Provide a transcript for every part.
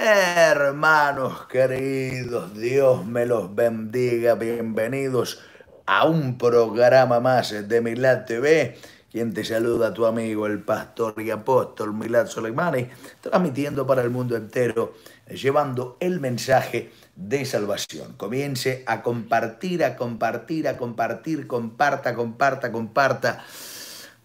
Hermanos queridos, Dios me los bendiga. Bienvenidos a un programa más de Milad TV. Quien te saluda, tu amigo, el pastor y apóstol Milad Soleimani, transmitiendo para el mundo entero, llevando el mensaje de salvación. Comience a compartir, a compartir, a compartir, comparta, comparta, comparta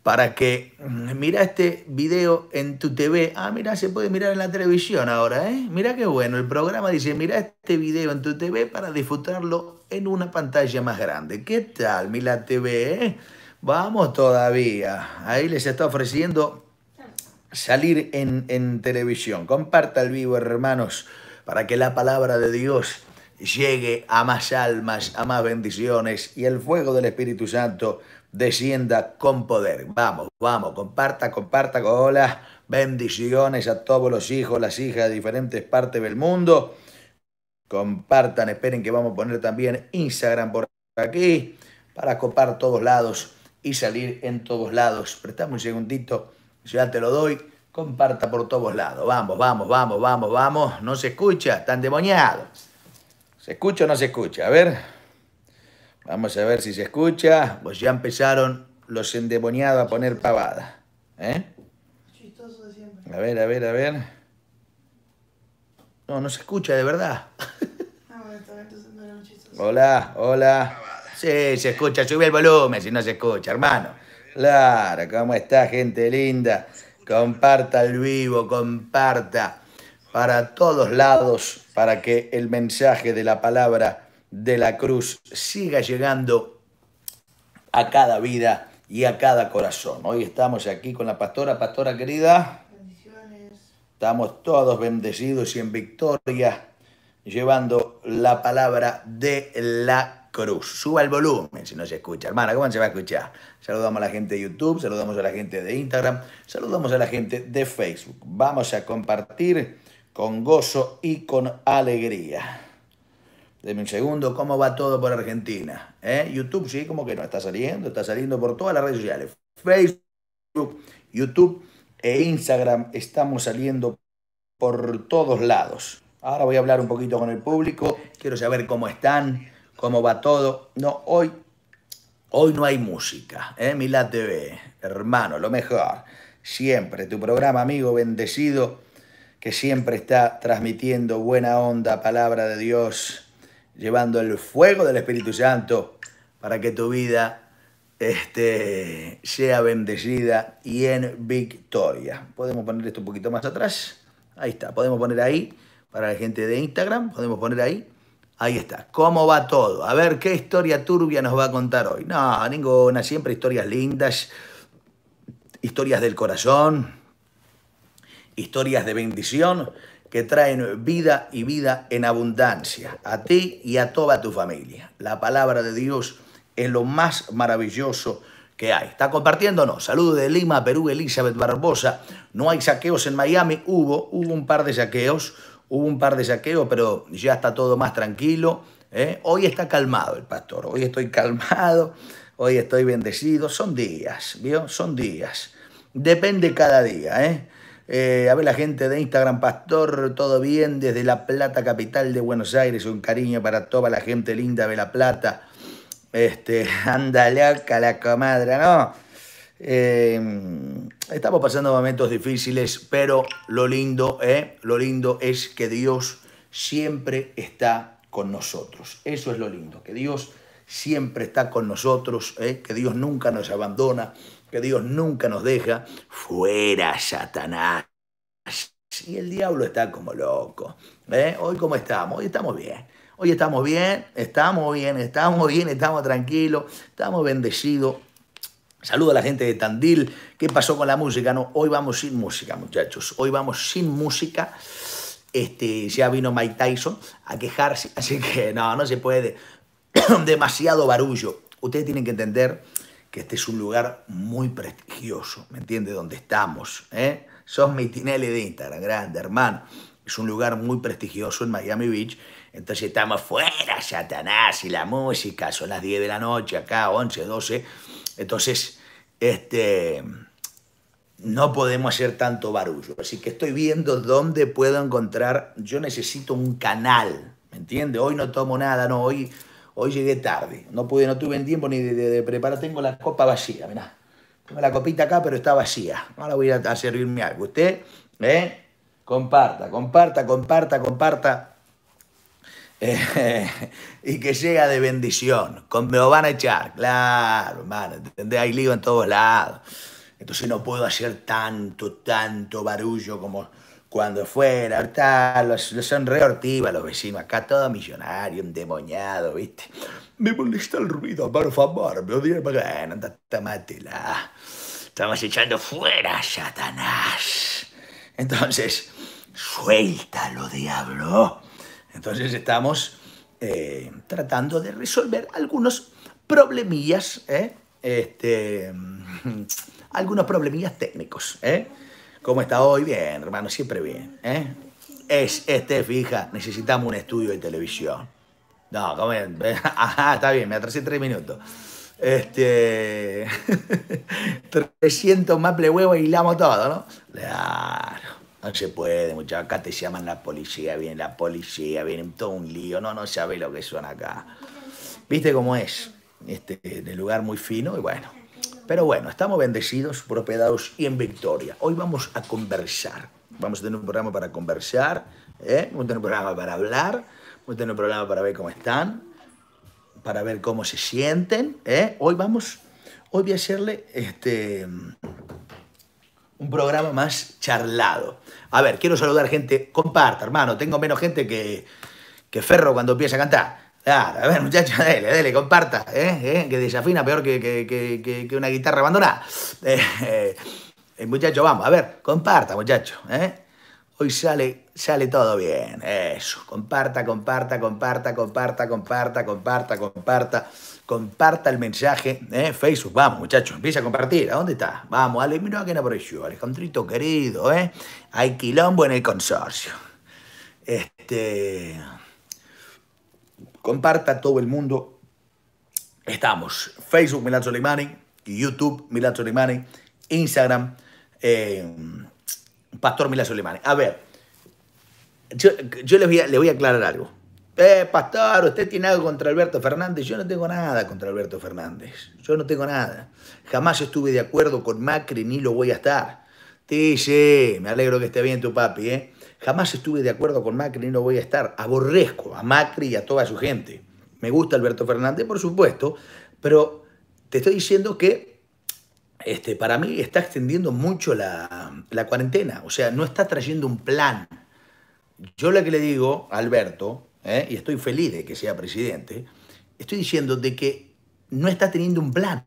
para que mm, mira este video en tu TV. Ah, mira, se puede mirar en la televisión ahora, ¿eh? Mira qué bueno. El programa dice, mira este video en tu TV para disfrutarlo en una pantalla más grande. ¿Qué tal, Mila TV? Eh? Vamos todavía. Ahí les está ofreciendo salir en, televisión. Comparta el vivo, hermanos, para que la palabra de Dios llegue a más almas, a más bendiciones y el fuego del Espíritu Santo descienda con poder. Vamos, vamos, comparta, comparta, hola, bendiciones a todos los hijos, las hijas de diferentes partes del mundo. Compartan, esperen que vamos a poner también Instagram por aquí para copar todos lados y salir en todos lados. Prestame un segundito, ya te lo doy. Comparta por todos lados. Vamos, vamos, vamos, vamos, vamos. No se escucha, están demoniados, ¿Se escucha o no se escucha? A ver. Vamos a ver si se escucha. Pues ya empezaron los endemoniados a poner pavada. ¿Eh? Chistoso de siempre. A ver, a ver, a ver. No, no se escucha de verdad. Ah, hola, hola. Sí, se escucha. Sube el volumen si no se escucha, hermano. Claro, ¿cómo está, gente linda? Comparta el vivo, comparta para todos lados para que el mensaje de la palabra de la cruz siga llegando a cada vida y a cada corazón. Hoy estamos aquí con la pastora, pastora querida. Bendiciones. Estamos todos bendecidos y en victoria llevando la palabra de la cruz. Suba el volumen si no se escucha. Hermana, ¿cómo se va a escuchar? Saludamos a la gente de YouTube, saludamos a la gente de Instagram, saludamos a la gente de Facebook. Vamos a compartir con gozo y con alegría. Deme un segundo, ¿cómo va todo por Argentina? ¿Eh? YouTube, sí, como que no, está saliendo, está saliendo por todas las redes sociales. Facebook, YouTube e Instagram, estamos saliendo por todos lados. Ahora voy a hablar un poquito con el público, quiero saber cómo están, cómo va todo. No, hoy, hoy no hay música, ¿eh? TV, hermano, lo mejor. Siempre, tu programa, amigo, bendecido, que siempre está transmitiendo buena onda, palabra de Dios llevando el fuego del Espíritu Santo para que tu vida este, sea bendecida y en victoria. Podemos poner esto un poquito más atrás. Ahí está, podemos poner ahí para la gente de Instagram, podemos poner ahí. Ahí está. ¿Cómo va todo? A ver, ¿qué historia turbia nos va a contar hoy? No, ninguna. Siempre historias lindas, historias del corazón, historias de bendición que traen vida y vida en abundancia a ti y a toda tu familia. La palabra de Dios es lo más maravilloso que hay. Está compartiéndonos. Saludos de Lima, Perú, Elizabeth Barbosa. No hay saqueos en Miami. Hubo, hubo un par de saqueos, hubo un par de saqueos, pero ya está todo más tranquilo. ¿eh? Hoy está calmado el pastor. Hoy estoy calmado, hoy estoy bendecido. Son días, ¿vio? Son días. Depende cada día, ¿eh? Eh, a ver la gente de Instagram, Pastor, todo bien desde La Plata, capital de Buenos Aires. Un cariño para toda la gente linda de La Plata. Este, andalaca la comadre, ¿no? Eh, estamos pasando momentos difíciles, pero lo lindo, ¿eh? Lo lindo es que Dios siempre está con nosotros. Eso es lo lindo, que Dios siempre está con nosotros, ¿eh? que Dios nunca nos abandona que Dios nunca nos deja, fuera Satanás. Y el diablo está como loco. ¿eh? Hoy cómo estamos, hoy estamos bien. Hoy estamos bien, estamos bien, estamos bien, estamos tranquilos, estamos bendecidos. Saludo a la gente de Tandil. ¿Qué pasó con la música? No, hoy vamos sin música, muchachos. Hoy vamos sin música. Este, ya vino Mike Tyson a quejarse, así que no, no se puede. Demasiado barullo. Ustedes tienen que entender que este es un lugar muy prestigioso, ¿me entiendes? Donde estamos, ¿eh? Sos mi de Instagram, grande, hermano. Es un lugar muy prestigioso en Miami Beach. Entonces estamos fuera, Satanás y la música. Son las 10 de la noche acá, 11, 12. Entonces, este, no podemos hacer tanto barullo. Así que estoy viendo dónde puedo encontrar. Yo necesito un canal, ¿me entiendes? Hoy no tomo nada, no, hoy Hoy llegué tarde, no pude, no tuve tiempo ni de, preparar. Tengo la copa vacía, mirá. Tengo la copita acá, pero está vacía. Ahora voy a, servirme algo. Usted, ¿eh? Comparta, comparta, comparta, comparta. Eh, y que llega de bendición. me lo van a echar, claro, hermano. ¿Entendés? Hay lío en todos lados. Entonces no puedo hacer tanto, tanto barullo como cuando fuera, ahorita los, los son reortivas los vecinos, acá todo millonario, endemoniado, ¿viste? Me molesta el ruido, por favor, me odia, bueno, mátela. Estamos echando fuera a Satanás. Entonces, suéltalo, diablo. Entonces estamos eh, tratando de resolver algunos problemillas, ¿eh? este, algunos problemillas técnicos, ¿eh? ¿Cómo está hoy? Bien, hermano, siempre bien. ¿eh? Es, este, fija, necesitamos un estudio de televisión. No, ¿cómo ah, está bien, me atrasé tres minutos. Este. 300 maple huevo y hilamos todo, ¿no? Claro. No se puede, muchachos. Acá te llaman la policía, viene la policía, viene todo un lío. No, no sabés lo que son acá. ¿Viste cómo es? Este, en el lugar muy fino y bueno, pero bueno, estamos bendecidos, propiedados y en victoria. Hoy vamos a conversar. Vamos a tener un programa para conversar, ¿eh? vamos a tener un programa para hablar, vamos a tener un programa para ver cómo están, para ver cómo se sienten. ¿eh? Hoy vamos, hoy voy a hacerle este, un programa más charlado. A ver, quiero saludar gente, comparta, hermano, tengo menos gente que, que Ferro cuando empieza a cantar. Claro, a ver, muchachos, dele, dele, comparta, ¿eh? ¿Eh? que desafina peor que, una guitarra abandonada. Eh, eh muchachos, vamos, a ver, comparta, muchachos. ¿eh? Hoy sale, sale todo bien, eso. Comparta, comparta, comparta, comparta, comparta, comparta, comparta. Comparta el mensaje, ¿eh? Facebook, vamos, muchachos, empieza a compartir. ¿A dónde está? Vamos, Ale, mira que no apareció, Alejandrito querido, ¿eh? Hay quilombo en el consorcio. Este comparta todo el mundo. Estamos Facebook Milan Solimani, YouTube Milan Solimani, Instagram eh, Pastor Milan Soleimani. A ver, yo, les, voy a, voy a, aclarar algo. Eh, pastor, usted tiene algo contra Alberto Fernández. Yo no tengo nada contra Alberto Fernández. Yo no tengo nada. Jamás estuve de acuerdo con Macri ni lo voy a estar. sí, me alegro que esté bien tu papi, ¿eh? Jamás estuve de acuerdo con Macri y no voy a estar. Aborrezco a Macri y a toda su gente. Me gusta Alberto Fernández, por supuesto, pero te estoy diciendo que este, para mí está extendiendo mucho la, cuarentena. O sea, no está trayendo un plan. Yo lo que le digo a Alberto, ¿eh? y estoy feliz de que sea presidente, estoy diciendo de que no está teniendo un plan.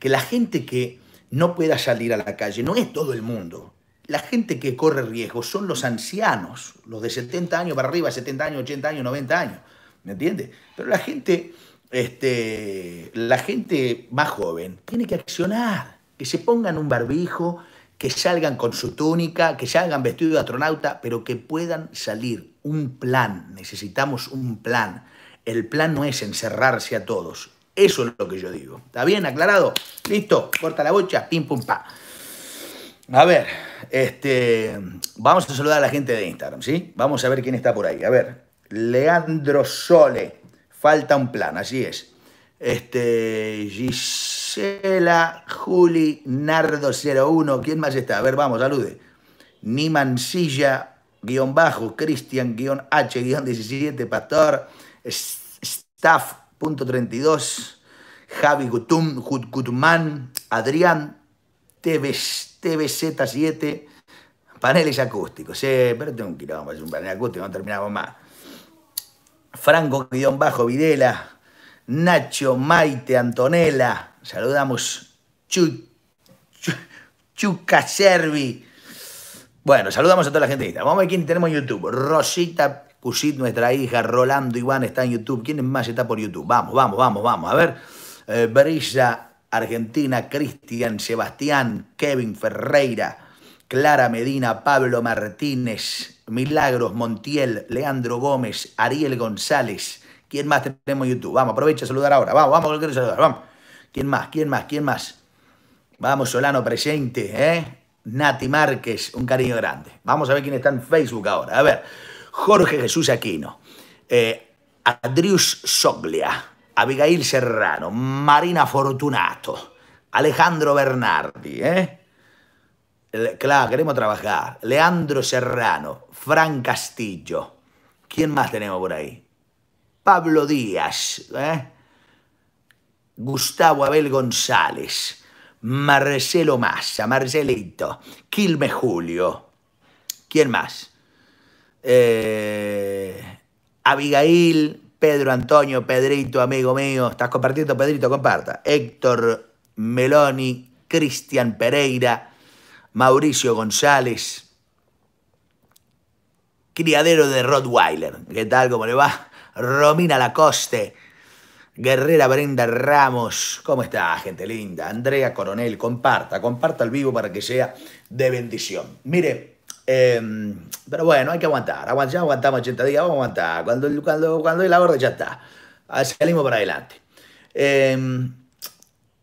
Que la gente que no pueda salir a la calle no es todo el mundo la gente que corre riesgo son los ancianos, los de 70 años para arriba, 70 años, 80 años, 90 años, ¿me entiendes? Pero la gente, este, la gente más joven tiene que accionar, que se pongan un barbijo, que salgan con su túnica, que salgan vestidos de astronauta, pero que puedan salir. Un plan, necesitamos un plan. El plan no es encerrarse a todos. Eso es lo que yo digo. ¿Está bien? ¿Aclarado? ¿Listo? Corta la bocha, pim, pum, pa. A ver, este, vamos a saludar a la gente de Instagram, ¿sí? Vamos a ver quién está por ahí. A ver, Leandro Sole, falta un plan, así es. Este, Gisela, Juli, Nardo01, ¿quién más está? A ver, vamos, salude. mancilla guión bajo, Cristian, guión H, guión 17, Pastor, Staff.32, Javi Gutum, Gutman. Adrián Tevez TBZ7, paneles acústicos. Eh, pero tengo un a es un panel acústico, no terminamos más. Franco-Videla, Bajo Nacho, Maite, Antonella, saludamos Chuca Servi. Bueno, saludamos a toda la gente. Vamos a ver quién tenemos en YouTube. Rosita Cusit, nuestra hija, Rolando Iván está en YouTube. ¿Quién más está por YouTube? Vamos, vamos, vamos, vamos. A ver. Eh, Brisa Argentina, Cristian, Sebastián, Kevin Ferreira, Clara Medina, Pablo Martínez, Milagros Montiel, Leandro Gómez, Ariel González. ¿Quién más tenemos en YouTube? Vamos, aprovecha a saludar ahora. Vamos, vamos, quiero saludar. Vamos. ¿Quién más? ¿Quién más? ¿Quién más? Vamos, Solano presente, ¿eh? Nati Márquez, un cariño grande. Vamos a ver quién está en Facebook ahora. A ver, Jorge Jesús Aquino, eh, Adrius Soglia, Abigail Serrano, Marina Fortunato, Alejandro Bernardi, ¿eh? Claro, queremos trabajar. Leandro Serrano, Fran Castillo. ¿Quién más tenemos por ahí? Pablo Díaz, ¿eh? Gustavo Abel González, Marcelo Massa, Marcelito, Quilme Julio. ¿Quién más? Eh, Abigail Pedro Antonio, Pedrito, amigo mío, estás compartiendo, Pedrito, comparta. Héctor Meloni, Cristian Pereira, Mauricio González, criadero de Rottweiler. ¿Qué tal? ¿Cómo le va? Romina Lacoste, Guerrera Brenda Ramos. ¿Cómo está, gente linda? Andrea Coronel, comparta, comparta el vivo para que sea de bendición. Mire, Em, pero bueno, hay que aguantar. Ya aguantamos 80 días, vamos a aguantar. Cuando, cuando, cuando el la orden, ya está. Salimos para adelante. Em,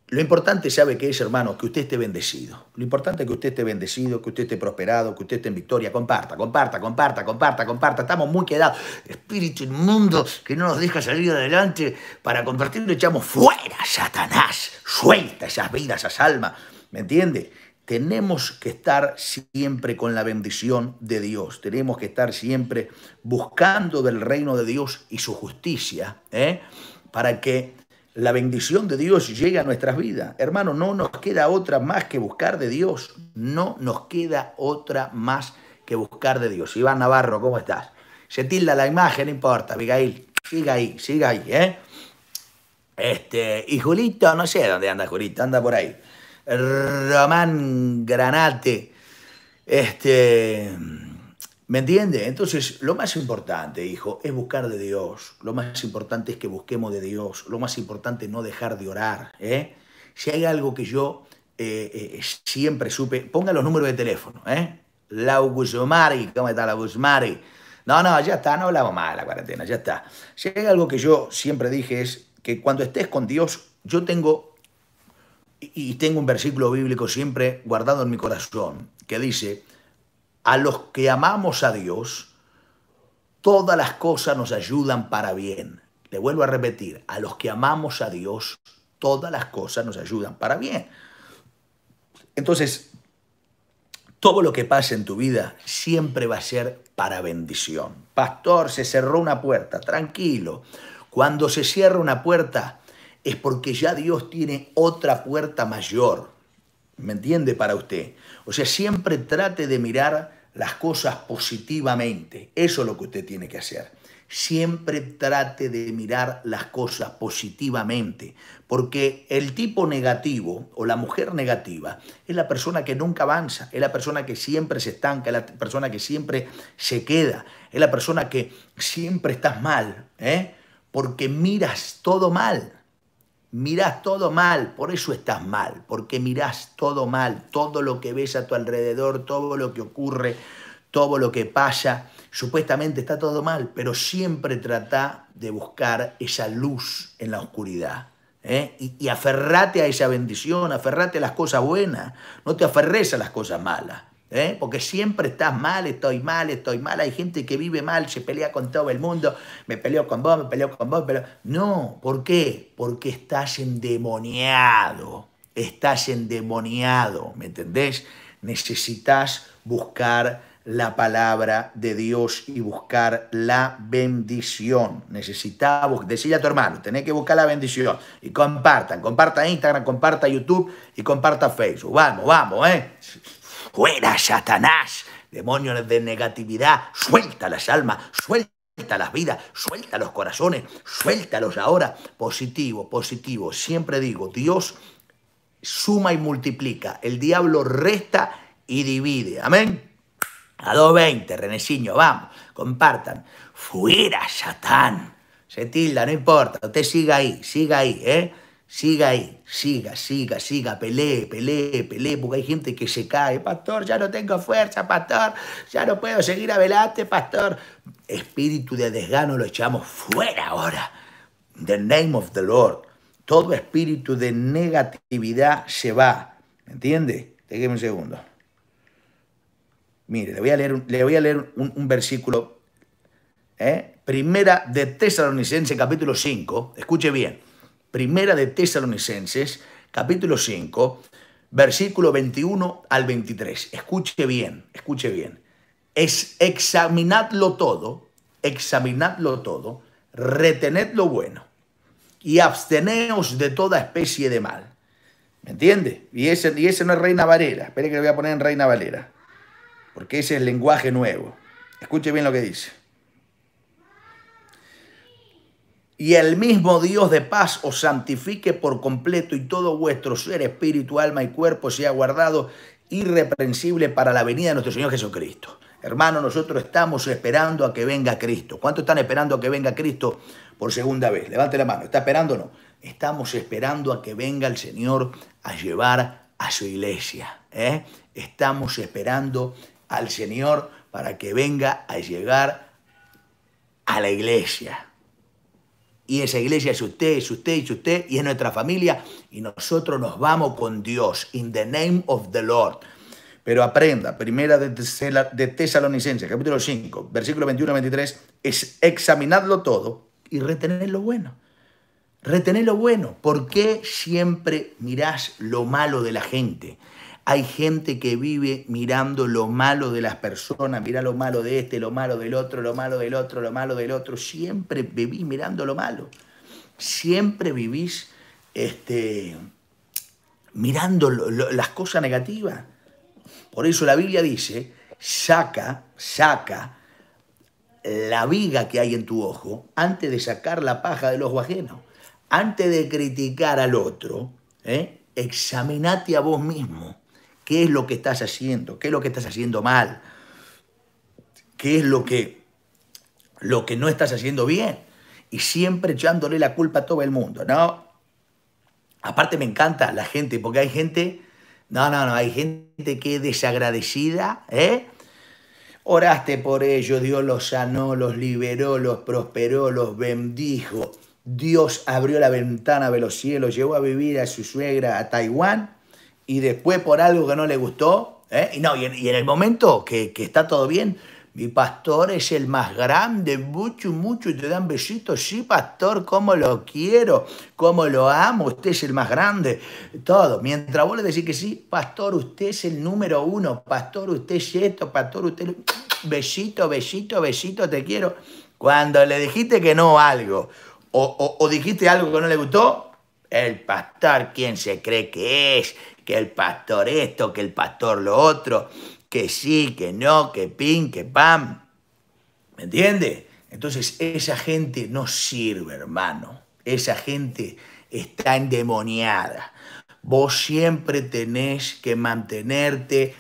lo importante, ¿sabe que es, hermano? Que usted esté bendecido. Lo importante es que usted esté bendecido, que usted esté prosperado, que usted esté en victoria. Comparta, comparta, comparta, comparta, comparta. Estamos muy quedados. Espíritu inmundo que no nos deja salir adelante. Para compartir, echamos fuera, Satanás. Suelta esas vidas, esas almas. ¿Me entiende? tenemos que estar siempre con la bendición de Dios, tenemos que estar siempre buscando del reino de Dios y su justicia, ¿eh? para que la bendición de Dios llegue a nuestras vidas. Hermano, no nos queda otra más que buscar de Dios, no nos queda otra más que buscar de Dios. Iván Navarro, ¿cómo estás? Se tilda la imagen, no importa, Miguel, siga ahí, siga ahí, ¿eh? Este, y Julito, no sé dónde anda Julito, anda por ahí. Román Granate. Este, ¿Me entiende? Entonces, lo más importante, hijo, es buscar de Dios. Lo más importante es que busquemos de Dios. Lo más importante es no dejar de orar. ¿eh? Si hay algo que yo eh, eh, siempre supe, ponga los números de teléfono. ¿eh? La Guzmari, ¿cómo está la Guzmari? No, no, ya está, no hablamos más de la cuarentena, ya está. Si hay algo que yo siempre dije es que cuando estés con Dios, yo tengo y tengo un versículo bíblico siempre guardado en mi corazón que dice, a los que amamos a Dios, todas las cosas nos ayudan para bien. Le vuelvo a repetir, a los que amamos a Dios, todas las cosas nos ayudan para bien. Entonces, todo lo que pase en tu vida siempre va a ser para bendición. Pastor, se cerró una puerta, tranquilo. Cuando se cierra una puerta, es porque ya Dios tiene otra puerta mayor. ¿Me entiende para usted? O sea, siempre trate de mirar las cosas positivamente. Eso es lo que usted tiene que hacer. Siempre trate de mirar las cosas positivamente, porque el tipo negativo o la mujer negativa es la persona que nunca avanza, es la persona que siempre se estanca, es la persona que siempre se queda, es la persona que siempre estás mal, ¿eh? porque miras todo mal mirás todo mal, por eso estás mal, porque mirás todo mal, todo lo que ves a tu alrededor, todo lo que ocurre, todo lo que pasa, supuestamente está todo mal, pero siempre trata de buscar esa luz en la oscuridad. ¿eh? Y, y aferrate a esa bendición, aferrate a las cosas buenas, no te aferres a las cosas malas. ¿eh? porque siempre estás mal, estoy mal, estoy mal, hay gente que vive mal, se pelea con todo el mundo, me peleó con vos, me peleó con vos, pero no, ¿por qué? Porque estás endemoniado, estás endemoniado, ¿me entendés? Necesitas buscar la palabra de Dios y buscar la bendición. Necesitas, decía a tu hermano, tenés que buscar la bendición y compartan, comparta Instagram, comparta YouTube y comparta Facebook. Vamos, vamos, ¿eh? fuera Satanás, demonios de negatividad, suelta las almas, suelta las vidas, suelta los corazones, suéltalos ahora. Positivo, positivo. Siempre digo, Dios suma y multiplica, el diablo resta y divide. Amén. A 2.20, Reneciño, vamos, compartan. Fuera Satán. Se tilda, no importa, usted siga ahí, siga ahí, ¿eh? Siga ahí, siga, siga, siga, pelee, pelee, pelee, porque hay gente que se cae. Pastor, ya no tengo fuerza, pastor, ya no puedo seguir adelante, pastor. Espíritu de desgano lo echamos fuera ahora. the name of the Lord. Todo espíritu de negatividad se va. ¿Me entiende? Déjeme un segundo. Mire, le voy a leer, un, le voy a leer un, versículo. ¿eh? Primera de Tesalonicense, capítulo 5. Escuche bien. Primera de Tesalonicenses, capítulo 5, versículo 21 al 23. Escuche bien, escuche bien. Es examinadlo todo, examinadlo todo, retened lo bueno y absteneos de toda especie de mal. ¿Me entiende? Y ese, y no es Reina Valera. Espere que lo voy a poner en Reina Valera. Porque ese es el lenguaje nuevo. Escuche bien lo que dice. y el mismo Dios de paz os santifique por completo y todo vuestro ser, espíritu, alma y cuerpo sea guardado irreprensible para la venida de nuestro Señor Jesucristo. Hermano, nosotros estamos esperando a que venga Cristo. ¿Cuántos están esperando a que venga Cristo por segunda vez? Levante la mano. ¿Está esperando o no? Estamos esperando a que venga el Señor a llevar a su iglesia. ¿eh? Estamos esperando al Señor para que venga a llegar a la iglesia y esa iglesia es usted, es usted, es usted, y es nuestra familia, y nosotros nos vamos con Dios, in the name of the Lord. Pero aprenda, primera de, de Tesalonicenses, capítulo 5, versículo 21-23, es examinarlo todo y retener lo bueno. Retener lo bueno. ¿Por qué siempre mirás lo malo de la gente? Hay gente que vive mirando lo malo de las personas, mira lo malo de este, lo malo del otro, lo malo del otro, lo malo del otro. Siempre vivís mirando lo malo. Siempre vivís este, mirando las cosas negativas. Por eso la Biblia dice, saca, saca la viga que hay en tu ojo antes de sacar la paja del ojo ajeno. Antes de criticar al otro, ¿eh? examinate a vos mismo. ¿Qué es lo que estás haciendo? ¿Qué es lo que estás haciendo mal? ¿Qué es lo que, lo que no estás haciendo bien? Y siempre echándole la culpa a todo el mundo, ¿no? Aparte me encanta la gente, porque hay gente, no, no, no, hay gente que es desagradecida, ¿eh? Oraste por ellos, Dios los sanó, los liberó, los prosperó, los bendijo. Dios abrió la ventana de los cielos, llevó a vivir a su suegra a Taiwán y después por algo que no le gustó. ¿eh? Y, no, y en, el momento que, está todo bien, mi pastor es el más grande, mucho, mucho, y te dan besitos. Sí, pastor, cómo lo quiero, cómo lo amo, usted es el más grande, todo. Mientras vos le decís que sí, pastor, usted es el número uno, pastor, usted es esto, pastor, usted... Besito, besito, besito, te quiero. Cuando le dijiste que no algo, o, o dijiste algo que no le gustó, el pastor, ¿quién se cree que es? que el pastor esto, que el pastor lo otro, que sí, que no, que pin, que pam. ¿Me entiende? Entonces esa gente no sirve, hermano. Esa gente está endemoniada. Vos siempre tenés que mantenerte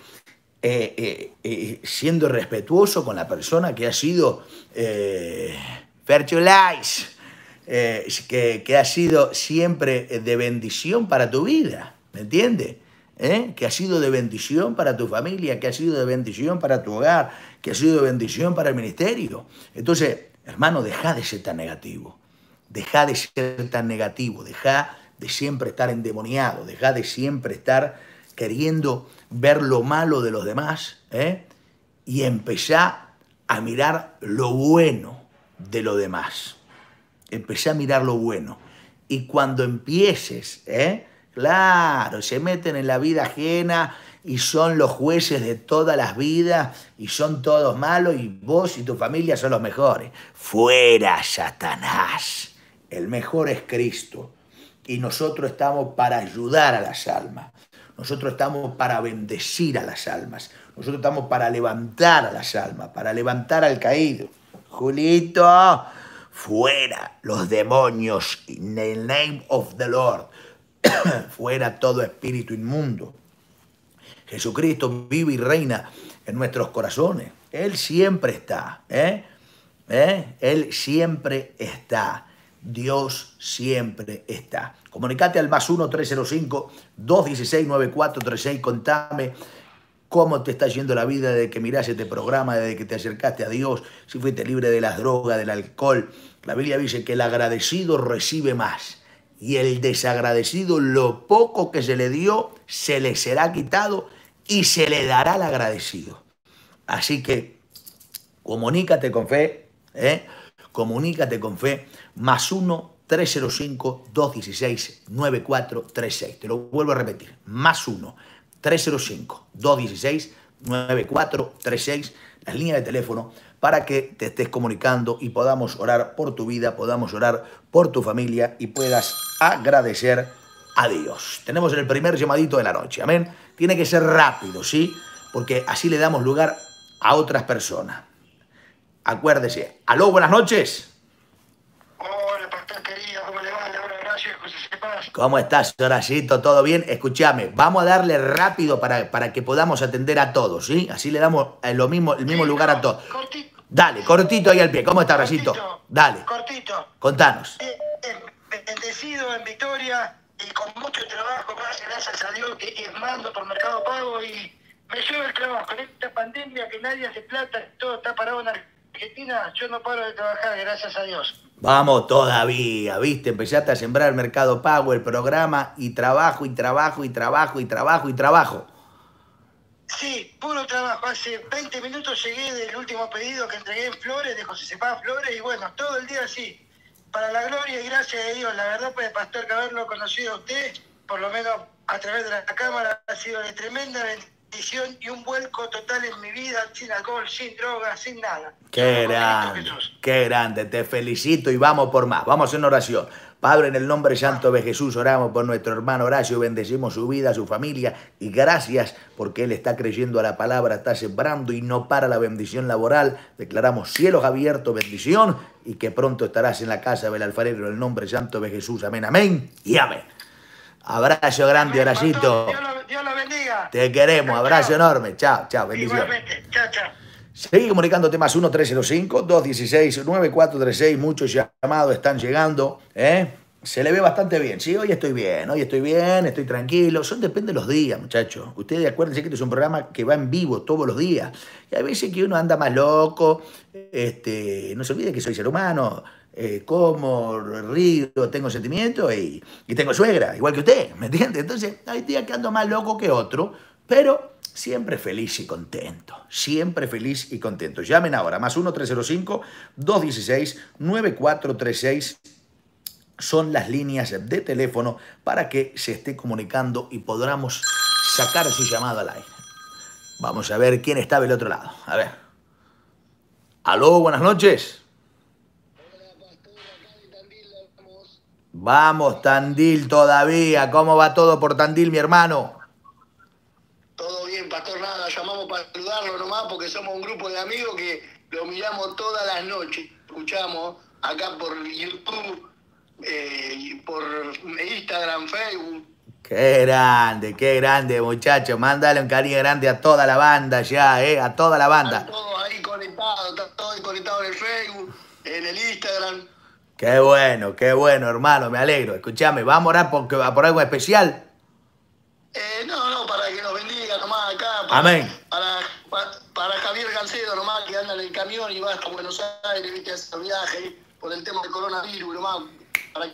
eh, eh, eh, siendo respetuoso con la persona que ha sido eh, que ha sido siempre de bendición para tu vida. ¿Me entiendes? ¿Eh? que ha sido de bendición para tu familia, que ha sido de bendición para tu hogar, que ha sido de bendición para el ministerio. Entonces, hermano, deja de ser tan negativo, deja de ser tan negativo, deja de siempre estar endemoniado, deja de siempre estar queriendo ver lo malo de los demás ¿eh? y empezá a mirar lo bueno de los demás. Empezá a mirar lo bueno. Y cuando empieces, ¿eh? Claro, se meten en la vida ajena y son los jueces de todas las vidas y son todos malos y vos y tu familia son los mejores. Fuera, Satanás. El mejor es Cristo y nosotros estamos para ayudar a las almas. Nosotros estamos para bendecir a las almas. Nosotros estamos para levantar a las almas, para levantar al caído. Julito, fuera los demonios in the name of the Lord. fuera todo espíritu inmundo. Jesucristo vive y reina en nuestros corazones. Él siempre está. ¿eh? ¿Eh? Él siempre está. Dios siempre está. Comunicate al más 1-305-216-9436. Contame cómo te está yendo la vida desde que miraste este programa, desde que te acercaste a Dios, si fuiste libre de las drogas, del alcohol. La Biblia dice que el agradecido recibe más y el desagradecido lo poco que se le dio, se le será quitado y se le dará al agradecido. Así que comunícate con fe, ¿eh? comunícate con fe, más 1 305 216 9436. Te lo vuelvo a repetir, más 1 305 216 9436, las líneas de teléfono para que te estés comunicando y podamos orar por tu vida, podamos orar por tu familia y puedas agradecer a Dios. Tenemos el primer llamadito de la noche, amén. Tiene que ser rápido, ¿sí? Porque así le damos lugar a otras personas. Acuérdese. Aló, buenas noches. Hola, pastor querido, ¿cómo le va? gracias, ¿Cómo estás, Horacito? ¿Todo bien? Escúchame, vamos a darle rápido para, para que podamos atender a todos, ¿sí? Así le damos eh, lo mismo, el mismo lugar a todos. Dale, cortito ahí al pie. ¿Cómo está, Rayito? Dale. Cortito. Contanos. Eh, eh, bendecido en Victoria y con mucho trabajo, gracias a Dios, que es mando por Mercado Pago y me llevo el trabajo. Con esta pandemia que nadie hace plata, todo está parado en Argentina, yo no paro de trabajar, gracias a Dios. Vamos todavía, viste, empezaste a sembrar Mercado Pago, el programa y trabajo y trabajo y trabajo y trabajo y trabajo. Sí, puro trabajo. Hace 20 minutos llegué del último pedido que entregué en Flores, de José Sepá, Flores, y bueno, todo el día así. Para la gloria y gracias de Dios, la verdad, pues, Pastor, que haberlo conocido a usted, por lo menos a través de la cámara, ha sido de tremenda bendición y un vuelco total en mi vida, sin alcohol, sin drogas, sin nada. Qué grande, qué grande. Te felicito y vamos por más. Vamos en oración. Padre, en el nombre santo de Jesús oramos por nuestro hermano Horacio, bendecimos su vida, su familia y gracias porque él está creyendo a la palabra, está sembrando y no para la bendición laboral. Declaramos cielos abiertos, bendición y que pronto estarás en la casa del alfarero en el nombre santo de Jesús. Amén, amén y amén. Abrazo grande, Horacito. Dios, bendiga. Te queremos, abrazo enorme. Chao, chao, bendición. Igualmente. Chao, chao. Seguí comunicándote más 1305-216-9436. Muchos llamados están llegando. ¿eh? Se le ve bastante bien. Sí, hoy estoy bien, hoy estoy bien, estoy tranquilo. Son depende de los días, muchachos. Ustedes acuérdense que este es un programa que va en vivo todos los días. Y a veces que uno anda más loco. Este, no se olvide que soy ser humano. Eh, como, río, tengo sentimientos y, y tengo suegra, igual que usted, ¿me entiende? Entonces, hay días que ando más loco que otro, pero siempre feliz y contento. Siempre feliz y contento. Llamen ahora, más 1-305-216-9436. Son las líneas de teléfono para que se esté comunicando y podamos sacar su llamada al aire. Vamos a ver quién está del otro lado. A ver. Aló, buenas noches. Vamos, Tandil, todavía. ¿Cómo va todo por Tandil, mi hermano? llamamos para saludarlo nomás porque somos un grupo de amigos que lo miramos todas las noches. Escuchamos acá por YouTube, eh, por Instagram, Facebook. Qué grande, qué grande, muchachos. Mándale un cariño grande a toda la banda ya, ¿eh? A toda la banda. Está ahí conectados, todo todos conectado en el Facebook, en el Instagram. Qué bueno, qué bueno, hermano, me alegro. Escuchame, va a porque por, por algo especial? Eh, no, Amén. Para, para, Javier Gancedo nomás, que anda en el camión y va hasta Buenos Aires, viste, hacer viaje por el tema del coronavirus nomás, para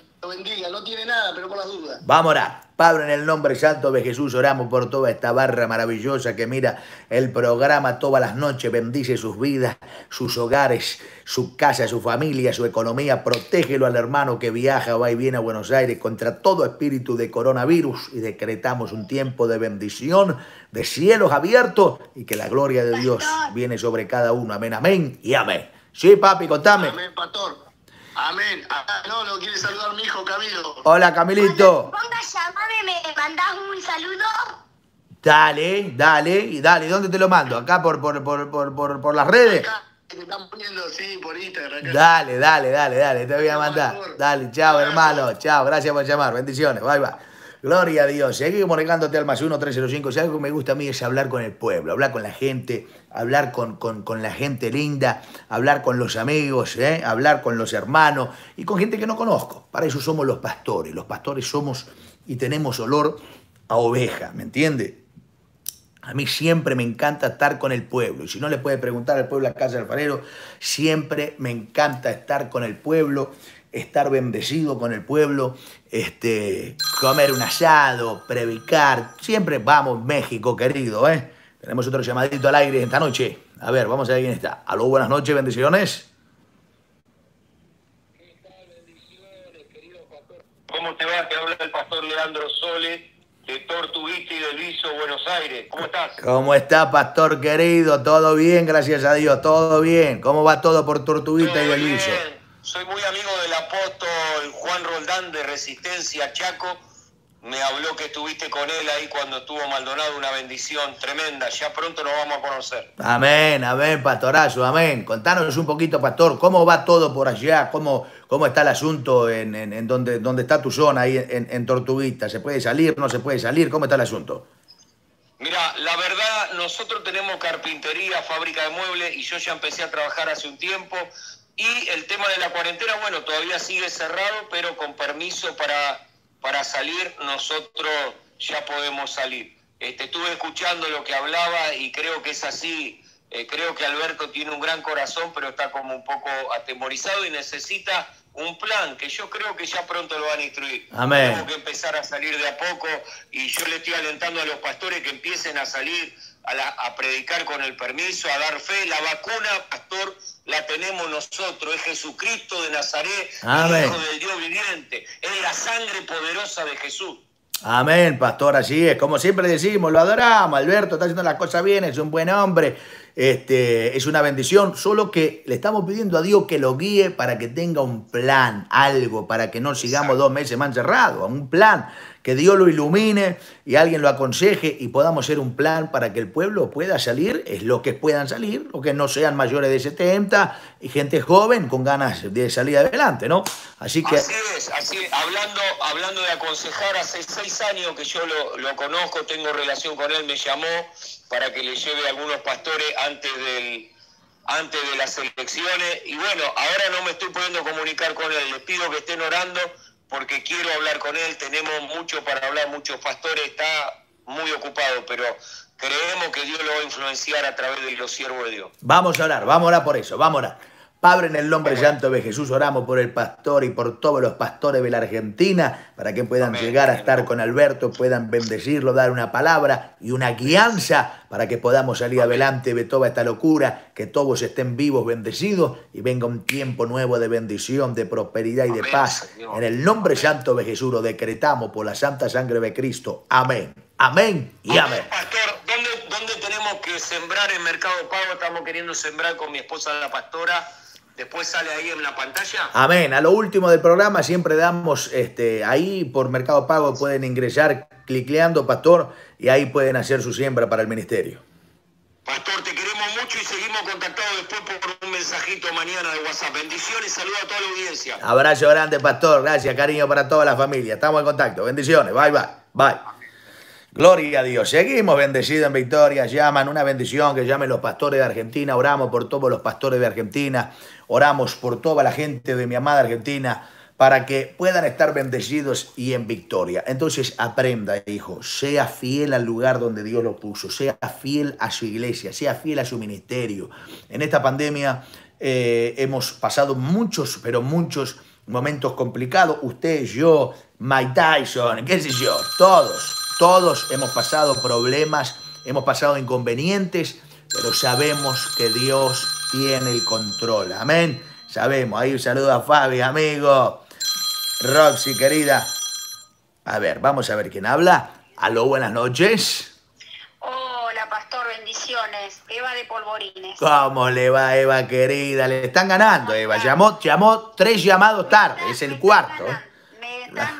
no tiene nada, pero por las dudas. Vamos a orar. Padre, en el nombre santo de Jesús oramos por toda esta barra maravillosa que mira el programa todas las noches, bendice sus vidas, sus hogares, su casa, su familia, su economía, protégelo al hermano que viaja, va y viene a Buenos Aires contra todo espíritu de coronavirus y decretamos un tiempo de bendición, de cielos abiertos y que la gloria de Dios viene sobre cada uno. Amén, amén y amén. Sí, papi, contame. Amén, pastor. Amén. no, ah, no quiere saludar mi hijo Camilo. Hola, Camilito. Cuando pongas y me mandas un saludo. Dale, dale, y dale, ¿dónde te lo mando? ¿Acá por, por, por, por, por, las redes? Acá te están poniendo, sí, por Instagram. Dale, dale, dale, dale, te voy a mandar. Dale, chao hermano, chao, gracias por llamar, bendiciones, bye bye. Gloria a Dios. Seguimos comunicándote al más 1 Si algo que me gusta a mí es hablar con el pueblo, hablar con la gente, hablar con, con, la gente linda, hablar con los amigos, ¿eh? hablar con los hermanos y con gente que no conozco. Para eso somos los pastores. Los pastores somos y tenemos olor a oveja, ¿me entiende? A mí siempre me encanta estar con el pueblo. Y si no le puede preguntar al pueblo a casa del alfarero, siempre me encanta estar con el pueblo estar bendecido con el pueblo, este, comer un asado, predicar. Siempre vamos, México, querido, ¿eh? Tenemos otro llamadito al aire esta noche. A ver, vamos a ver quién está. Aló, buenas noches, bendiciones. ¿Qué tal, bendiciones, querido pastor? ¿Cómo te va? Te habla el pastor Leandro Sole de Tortuguita y del Viso, Buenos Aires. ¿Cómo estás? ¿Cómo está, pastor querido? Todo bien, gracias a Dios, todo bien. ¿Cómo va todo por Tortuguita y del Soy muy amigo Apóstol Juan Roldán de Resistencia Chaco, me habló que estuviste con él ahí cuando estuvo Maldonado, una bendición tremenda, ya pronto nos vamos a conocer. Amén, amén, pastorazo, amén. Contanos un poquito, pastor, cómo va todo por allá, cómo, cómo está el asunto en, en, donde, está tu zona ahí en, en Tortuguita, ¿se puede salir, no se puede salir? ¿Cómo está el asunto? Mira, la verdad, nosotros tenemos carpintería, fábrica de muebles y yo ya empecé a trabajar hace un tiempo. Y el tema de la cuarentena, bueno, todavía sigue cerrado, pero con permiso para, para salir, nosotros ya podemos salir. Este, estuve escuchando lo que hablaba y creo que es así. Eh, creo que Alberto tiene un gran corazón, pero está como un poco atemorizado y necesita un plan que yo creo que ya pronto lo van a instruir. Amén. Tenemos que empezar a salir de a poco y yo le estoy alentando a los pastores que empiecen a salir a, predicar con el permiso, a dar fe. La vacuna, pastor, la tenemos nosotros. Es Jesucristo de Nazaret, el Hijo del Dios viviente. Es la sangre poderosa de Jesús. Amén, pastor, así es. Como siempre decimos, lo adoramos. Alberto está haciendo las cosas bien, es un buen hombre, este, es una bendición. Solo que le estamos pidiendo a Dios que lo guíe para que tenga un plan, algo, para que no sigamos dos meses más encerrados, un plan que Dios lo ilumine y alguien lo aconseje y podamos hacer un plan para que el pueblo pueda salir, es lo que puedan salir, o que no sean mayores de 70 y gente joven con ganas de salir adelante, ¿no? Así que... Así es, así Hablando, hablando de aconsejar, hace seis años que yo lo, conozco, tengo relación con él, me llamó para que le lleve a algunos pastores antes del antes de las elecciones. Y bueno, ahora no me estoy pudiendo comunicar con él. Les pido que estén orando porque quiero hablar con él, tenemos mucho para hablar, muchos pastores, está muy ocupado, pero creemos que Dios lo va a influenciar a través de los siervos de Dios. Vamos a hablar, vamos a orar por eso, vamos a orar. Padre, en el nombre santo de Jesús, oramos por el pastor y por todos los pastores de la Argentina, para que puedan llegar a estar con Alberto, puedan bendecirlo, dar una palabra y una guía para que podamos salir adelante de toda esta locura, que todos estén vivos, bendecidos, y venga un tiempo nuevo de bendición, de prosperidad y de paz. En el nombre santo de Jesús lo decretamos por la santa sangre de Cristo. Amén. Amén y amén. Pastor, ¿dónde, tenemos que sembrar el Mercado Pago? Estamos queriendo sembrar con mi esposa la pastora después sale ahí en la pantalla. Amén. A lo último del programa siempre damos este, ahí por Mercado Pago pueden ingresar clicleando, pastor, y ahí pueden hacer su siembra para el ministerio. Pastor, te queremos mucho y seguimos contactados después por un mensajito mañana de WhatsApp. Bendiciones, saludos a toda la audiencia. Abrazo grande, pastor. Gracias, cariño para toda la familia. Estamos en contacto. Bendiciones. Bye, bye. Bye. Gloria a Dios. Seguimos bendecidos en victoria. Llaman una bendición que llamen los pastores de Argentina. Oramos por todos los pastores de Argentina. Oramos por toda la gente de mi amada Argentina para que puedan estar bendecidos y en victoria. Entonces aprenda, hijo, sea fiel al lugar donde Dios lo puso, sea fiel a su iglesia, sea fiel a su ministerio. En esta pandemia eh, hemos pasado muchos, pero muchos momentos complicados. Usted, yo, Mike Tyson, qué sé yo, todos, todos hemos pasado problemas, hemos pasado inconvenientes, pero sabemos que Dios tiene el control. Amén. Sabemos, ahí un saludo a Fabi, amigo. Roxy, querida. A ver, vamos a ver quién habla. Aló, buenas noches. Hola, pastor, bendiciones. Eva de Polvorines. ¿Cómo le va, Eva, querida? Le están ganando, Eva. Llamó, llamó tres llamados tarde, es el cuarto. Me están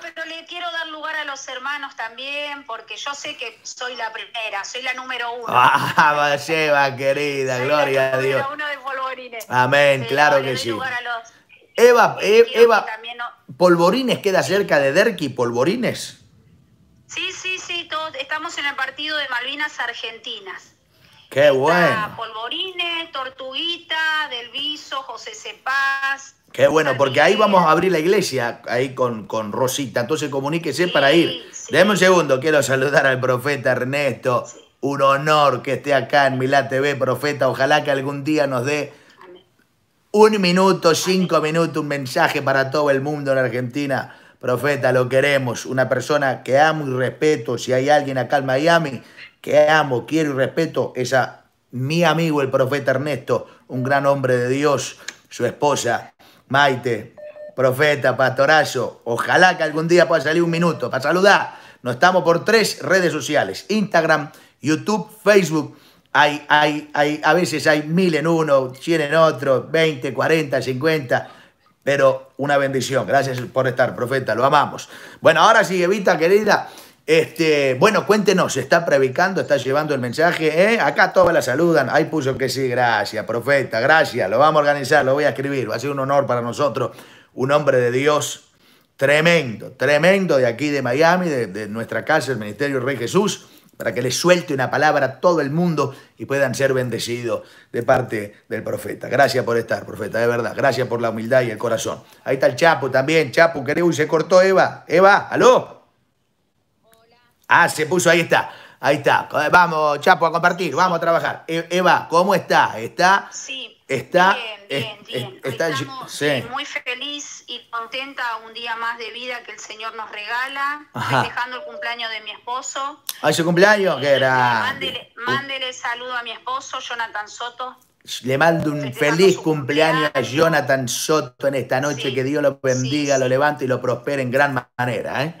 pero le quiero dar lugar a los hermanos también, porque yo sé que soy la primera, soy la número uno. Ah, lleva, querida, gloria a Dios. Uno de polvorines. Amén, claro que sí. Eva, eh, Eva, ¿Polvorines queda cerca de Derqui, Polvorines? Sí, sí, sí, estamos en el partido de Malvinas Argentinas. Qué bueno. Polvorines, Tortuguita, Delviso, José Cepaz, Qué bueno, porque ahí vamos a abrir la iglesia, ahí con, Rosita. Entonces comuníquese para ir. Deme un segundo, quiero saludar al profeta Ernesto. Un honor que esté acá en Milá TV, profeta. Ojalá que algún día nos dé un minuto, cinco minutos, un mensaje para todo el mundo en Argentina. Profeta, lo queremos. Una persona que amo y respeto. Si hay alguien acá en Miami que amo, quiero y respeto, es mi amigo el profeta Ernesto, un gran hombre de Dios, su esposa Maite, profeta, pastorazo, ojalá que algún día pueda salir un minuto para saludar. Nos estamos por tres redes sociales, Instagram, YouTube, Facebook. Hay, hay, hay, a veces hay mil en uno, cien en otro, veinte, cuarenta, cincuenta. pero una bendición. Gracias por estar, profeta, lo amamos. Bueno, ahora sí, Evita, querida, este, bueno, cuéntenos, ¿está predicando? ¿Está llevando el mensaje? ¿Eh? Acá todos la saludan. Ahí puso que sí, gracias, profeta, gracias. Lo vamos a organizar, lo voy a escribir. Va a ser un honor para nosotros. Un hombre de Dios tremendo, tremendo de aquí de Miami, de, nuestra casa, el Ministerio Rey Jesús, para que le suelte una palabra a todo el mundo y puedan ser bendecidos de parte del profeta. Gracias por estar, profeta, de verdad. Gracias por la humildad y el corazón. Ahí está el Chapo también. Chapo, querido, se cortó Eva. Eva, aló. Ah, se puso, ahí está. Ahí está. Vamos, Chapo, a compartir, vamos a trabajar. E, Eva, ¿cómo está? ¿Está? Sí. Está, bien, bien, bien. Está, eh, muy feliz y contenta un día más de vida que el Señor nos regala, Ajá. festejando el cumpleaños de mi esposo. ¿Ay, ah, su cumpleaños? ¿Qué era? Uh. Mándele, saludo a mi esposo, Jonathan Soto. Le mando un feliz cumpleaños, a Jonathan Soto en esta noche. que Dios lo bendiga, lo levante y lo prospere en gran manera. ¿eh?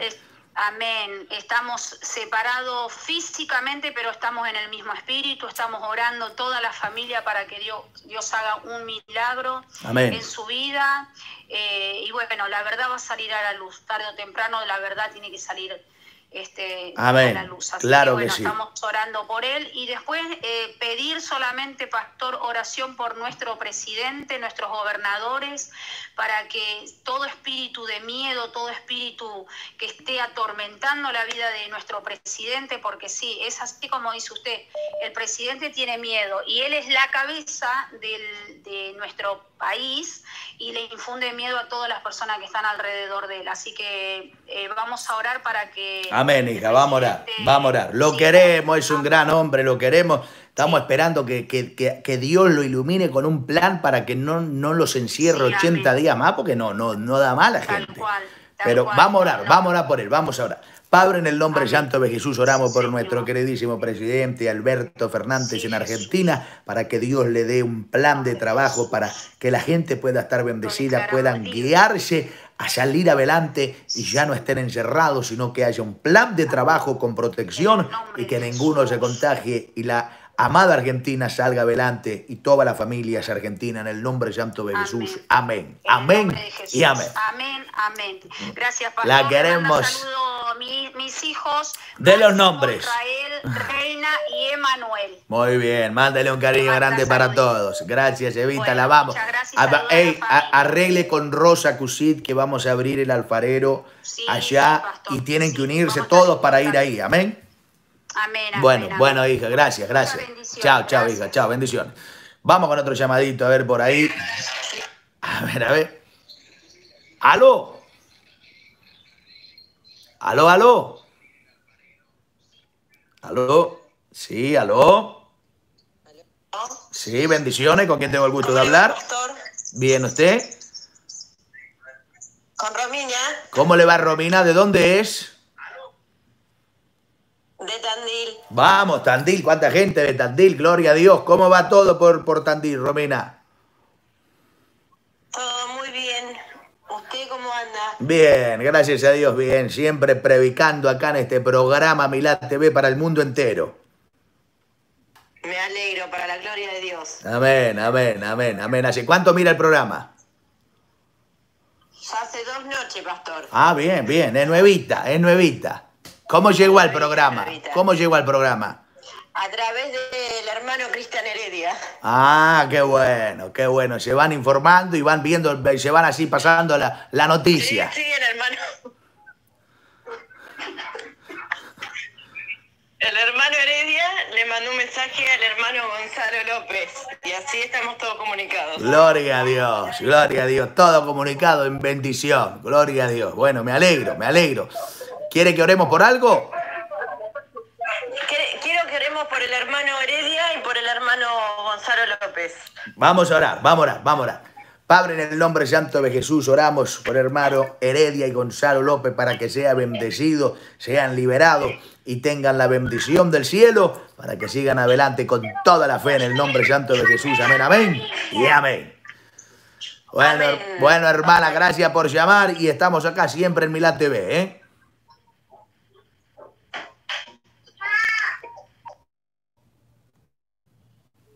Amén. Estamos separados físicamente, pero estamos en el mismo espíritu. Estamos orando toda la familia para que Dios, Dios haga un milagro en su vida. Eh, y bueno, la verdad va a salir a la luz, tarde o temprano, la verdad tiene que salir este, ah, la luz. Así claro que, sí. estamos orando por él y después eh, pedir solamente, pastor, oración por nuestro presidente, nuestros gobernadores, para que todo espíritu de miedo, todo espíritu que esté atormentando la vida de nuestro presidente, porque sí, es así como dice usted, el presidente tiene miedo y él es la cabeza de nuestro país y le infunde miedo a todas las personas que están alrededor de él. Así que eh, vamos a orar para que... Ah, Amén, hija, vamos a orar, vamos a orar. Lo queremos, es un gran hombre, lo queremos. Estamos esperando que, Dios lo ilumine con un plan para que no, no los encierre 80 días más, porque no, no, no da mal a gente. Pero vamos a orar, vamos a orar por él, vamos a orar. Padre, en el nombre santo de Jesús, oramos por nuestro queridísimo presidente Alberto Fernández en Argentina, para que Dios le dé un plan de trabajo para que la gente pueda estar bendecida, puedan guiarse a salir adelante y ya no estén encerrados, sino que haya un plan de trabajo con protección y que ninguno se contagie y la amada Argentina salga adelante y toda la familia es argentina en el nombre santo de Jesús. Amén. Amén. y amén. Amén, amén. Gracias, Pastor. La queremos. Saludo, mis hijos. De los nombres. Israel, Reina y Emanuel. Muy bien. Mándale un cariño grande para todos. Gracias, Evita. la vamos. Gracias, arregle con Rosa Cusid que vamos a abrir el alfarero allá y tienen que unirse todos para ir ahí. Amén bueno, bueno, hija, gracias, gracias. Chao, chao, hija, chao, bendiciones. Vamos con otro llamadito, a ver por ahí. A ver, a ver. ¡Aló! ¡Aló, aló! ¿Aló? Sí, aló. Sí, bendiciones. ¿Con quién tengo el gusto de hablar? Bien, ¿usted? Con Romina. ¿Cómo le va Romina? ¿De dónde es? Vamos, Tandil, cuánta gente de Tandil, gloria a Dios. ¿Cómo va todo por, por Tandil, Romina? Todo muy bien. ¿Usted cómo anda? Bien, gracias a Dios, bien. Siempre predicando acá en este programa Milad TV para el mundo entero. Me alegro, para la gloria de Dios. Amén, amén, amén, amén. ¿Hace cuánto mira el programa? Hace dos noches, pastor. Ah, bien, bien, es nuevita, es nuevita. ¿Cómo llegó al programa? ¿Cómo llegó al programa? A través del hermano Cristian Heredia. Ah, qué bueno, qué bueno. Se van informando y van viendo, se van así pasando la, noticia. Sí, el hermano. El hermano Heredia le mandó un mensaje al hermano Gonzalo López. Y así estamos todos comunicados. Gloria a Dios, gloria a Dios. Todo comunicado en bendición. Gloria a Dios. Bueno, me alegro, me alegro. ¿Quiere que oremos por algo? Quiero que oremos por el hermano Heredia y por el hermano Gonzalo López. Vamos a orar, vamos a orar, vamos a orar. Padre, en el nombre santo de Jesús, oramos por hermano Heredia y Gonzalo López para que sea bendecido, sean liberados y tengan la bendición del cielo para que sigan adelante con toda la fe en el nombre santo de Jesús. Amén, amén y amén. Bueno, bueno hermana, gracias por llamar y estamos acá siempre en Milán TV, ¿eh?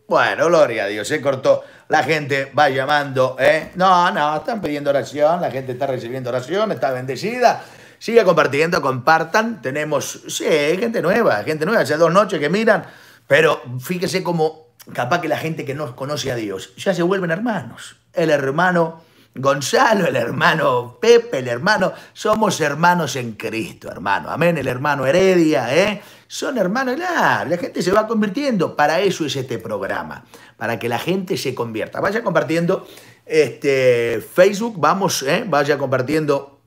Bueno, gloria a Dios, se cortó. La gente va llamando, ¿eh? No, no, están pidiendo oración, la gente está recibiendo oración, está bendecida. Siga compartiendo, compartan. Tenemos, sí, gente nueva, gente nueva, hace dos noches que miran, pero fíjese cómo capaz que la gente que no conoce a Dios ya se vuelven hermanos. El hermano Gonzalo, el hermano Pepe, el hermano, somos hermanos en Cristo, hermano. Amén, el hermano Heredia, ¿eh? Son hermanos, la, gente se va convirtiendo. Para eso es este programa, para que la gente se convierta. Vaya compartiendo este, Facebook, vamos, ¿eh? vaya compartiendo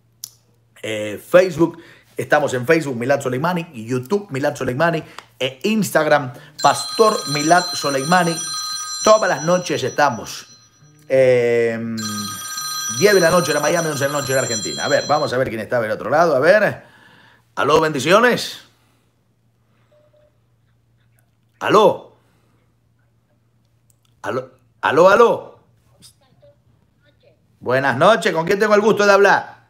eh, Facebook. Estamos en Facebook, Milad Soleimani, y YouTube, Milad Soleimani, e Instagram, Pastor Milad Soleimani. Todas las noches estamos. Em, 10 de la noche era Miami, 11 de la noche era Argentina. A ver, vamos a ver quién está del otro lado. A ver. Aló, bendiciones. Aló. Aló, aló, aló. Buenas noches, ¿con quién tengo el gusto de hablar?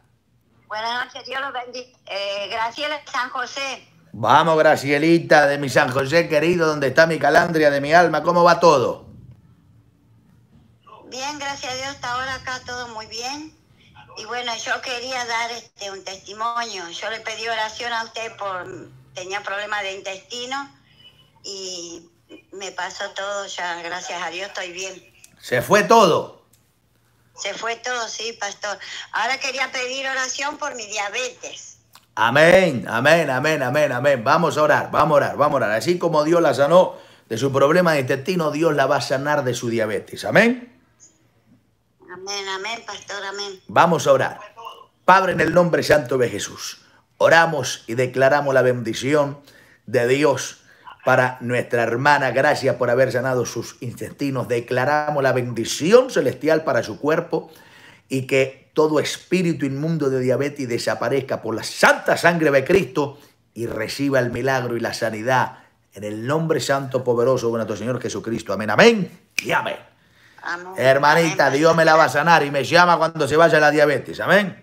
Buenas noches, Dios los bendiga. Eh, Graciela de San José. Vamos, Gracielita de mi San José querido, donde está mi calandria de mi alma. ¿Cómo va todo? Bien, gracias a Dios, hasta ahora acá todo muy bien. Y bueno, yo quería dar este, un testimonio. Yo le pedí oración a usted por tenía problemas de intestino y me pasó todo ya, gracias a Dios estoy bien. Se fue todo. Se fue todo, sí, pastor. Ahora quería pedir oración por mi diabetes. Amén, amén, amén, amén, amén. Vamos a orar, vamos a orar, vamos a orar. Así como Dios la sanó de su problema de intestino, Dios la va a sanar de su diabetes. Amén. Amén, amén, pastor, amén. Vamos a orar. Padre, en el nombre santo de Jesús, oramos y declaramos la bendición de Dios para nuestra hermana. Gracias por haber sanado sus intestinos. Declaramos la bendición celestial para su cuerpo y que todo espíritu inmundo de diabetes desaparezca por la santa sangre de Cristo y reciba el milagro y la sanidad en el nombre santo, poderoso de nuestro Señor Jesucristo. Amén, amén y amén. Hermanita, Dios me la va a sanar y me llama cuando se vaya la diabetes. Amén.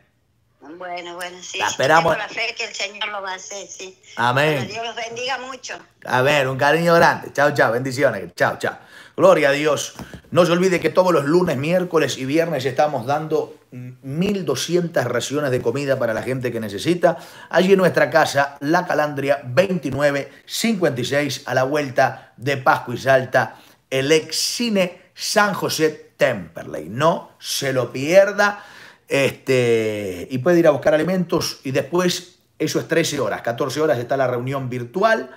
Bueno, bueno, sí. esperamos. la fe que el Señor lo va a hacer, sí. Amén. Dios los bendiga mucho. A ver, un cariño grande. Chao, chao. Bendiciones. Chao, chao. Gloria a Dios. No se olvide que todos los lunes, miércoles y viernes estamos dando 1.200 mm, raciones de comida para la gente que necesita. Allí en nuestra casa, La Calandria 2956, a la vuelta de Pascua y Salta, el ex cine San José Temperley. No se lo pierda. Este, y puede ir a buscar alimentos y después, eso es 13 horas, 14 horas está la reunión virtual.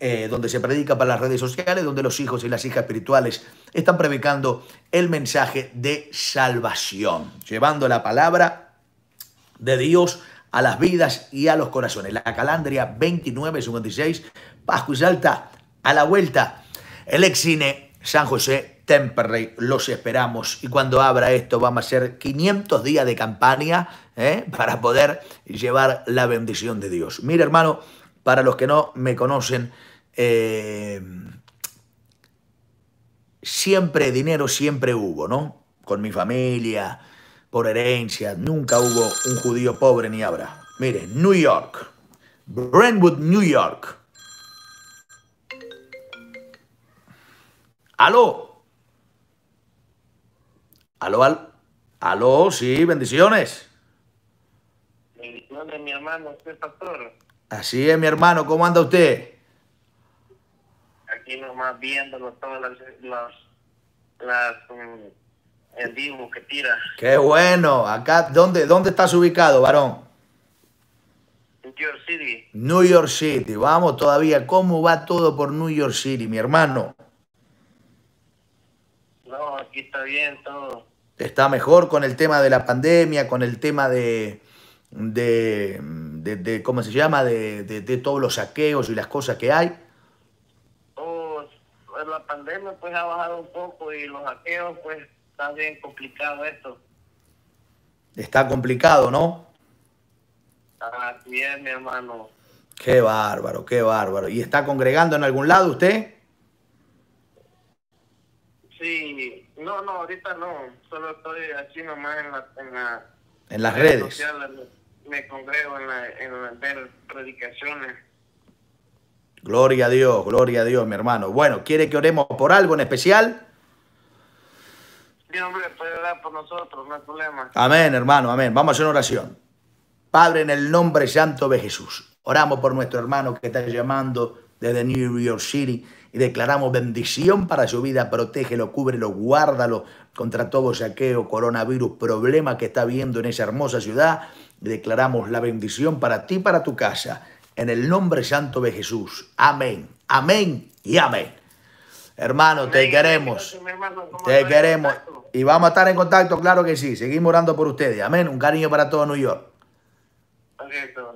Eh, donde se predica para las redes sociales, donde los hijos y las hijas espirituales están predicando el mensaje de salvación, llevando la palabra de Dios a las vidas y a los corazones. La calandria 2956, Pascua y Salta, a la vuelta, el ex cine San José Temperley, los esperamos. Y cuando abra esto, vamos a ser 500 días de campaña ¿eh? para poder llevar la bendición de Dios. mire hermano, para los que no me conocen, eh, siempre dinero, siempre hubo, ¿no? Con mi familia, por herencia, nunca hubo un judío pobre ni habrá. Mire, New York, Brentwood, New York. ¡Aló! Aló, aló, sí, bendiciones. Bendiciones, mi hermano, usted pastor. Así es, mi hermano, ¿cómo anda usted? Aquí nomás viéndolo todas las, mm, el vivo que tira. Qué bueno, acá, ¿dónde, dónde estás ubicado, varón? New York City. New York City, vamos todavía, ¿cómo va todo por New York City, mi hermano? No, aquí está bien todo está mejor con el tema de la pandemia, con el tema de, de, ¿cómo se llama?, de, todos los saqueos y las cosas que hay. Oh, la pandemia pues ha bajado un poco y los saqueos pues está bien complicado esto. Está complicado, ¿no? Así es, mi hermano. Qué bárbaro, qué bárbaro. ¿Y está congregando en algún lado usted? Sí, no, no, ahorita no, solo estoy así nomás en, la, en, en las redes. Sociales, me congrego en, la, en predicaciones. Gloria a Dios, gloria a Dios, mi hermano. Bueno, ¿quiere que oremos por algo en especial? Sí, hombre, puede orar por nosotros, no hay problema. Amén, hermano, amén. Vamos a hacer una oración. Padre, en el nombre santo de Jesús, oramos por nuestro hermano que está llamando desde New York City y declaramos bendición para su vida, protégelo, cúbrelo, guárdalo contra todo saqueo, coronavirus, problema que está viendo en esa hermosa ciudad. Y declaramos la bendición para ti, para tu casa, en el nombre santo de Jesús. Amén, amén y amén. Hermano, te queremos. Te queremos. Y vamos a estar en contacto, claro que sí. Seguimos orando por ustedes. Amén. Un cariño para todo New York.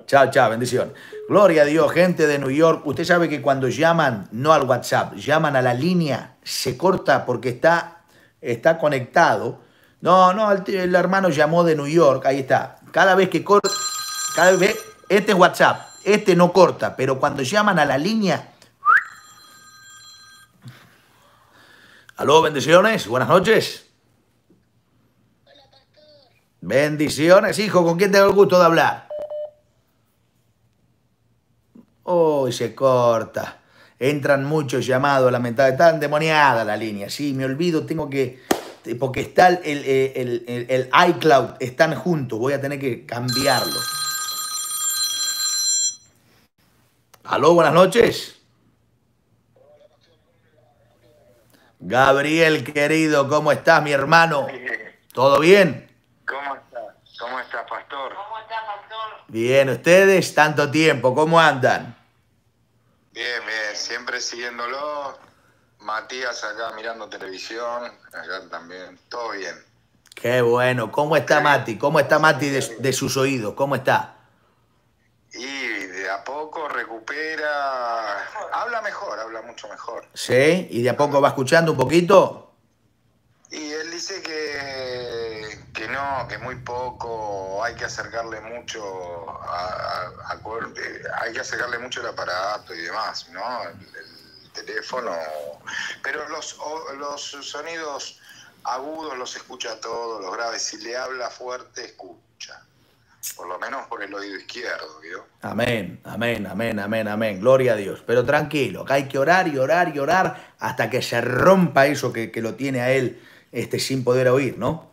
Chao, chao, bendición. Gloria a Dios, gente de New York. Usted sabe que cuando llaman, no al WhatsApp, llaman a la línea, se corta porque está, está conectado. No, no, el, hermano llamó de New York, ahí está. Cada vez que corta, cada vez, este es WhatsApp, este no corta, pero cuando llaman a la línea... Aló, bendiciones, buenas noches. Bendiciones, hijo, ¿con quién tengo el gusto de hablar? Uy, se corta. Entran muchos llamados, lamentablemente. Está endemoniada la línea. Sí, me olvido, tengo que. Porque está el, iCloud, están juntos. Voy a tener que cambiarlo. Aló, buenas noches. Gabriel, querido, ¿cómo estás, mi hermano? ¿Todo bien? ¿Cómo está, ¿Cómo estás, pastor? ¿Cómo estás, pastor? Bien, ustedes, tanto tiempo, ¿cómo andan? Bien, bien, siempre siguiéndolo. Matías acá mirando televisión, acá también, todo bien. Qué bueno, ¿cómo está Mati? ¿Cómo está Mati de, de sus oídos? ¿Cómo está? Y de a poco recupera, habla mejor, habla mucho mejor. ¿Sí? ¿Y de a poco va escuchando un poquito? Y él dice que que no, que muy poco, hay que acercarle mucho a, eh, hay que acercarle mucho el aparato y demás, ¿no? El, teléfono. Pero los, sonidos agudos los escucha todos, los graves, si le habla fuerte, escucha. Por lo menos por el oído izquierdo, ¿vio? Amén, amén, amén, amén, amén. Gloria a Dios. Pero tranquilo, acá hay que orar y orar y orar hasta que se rompa eso que, que lo tiene a él este, sin poder oír, ¿no?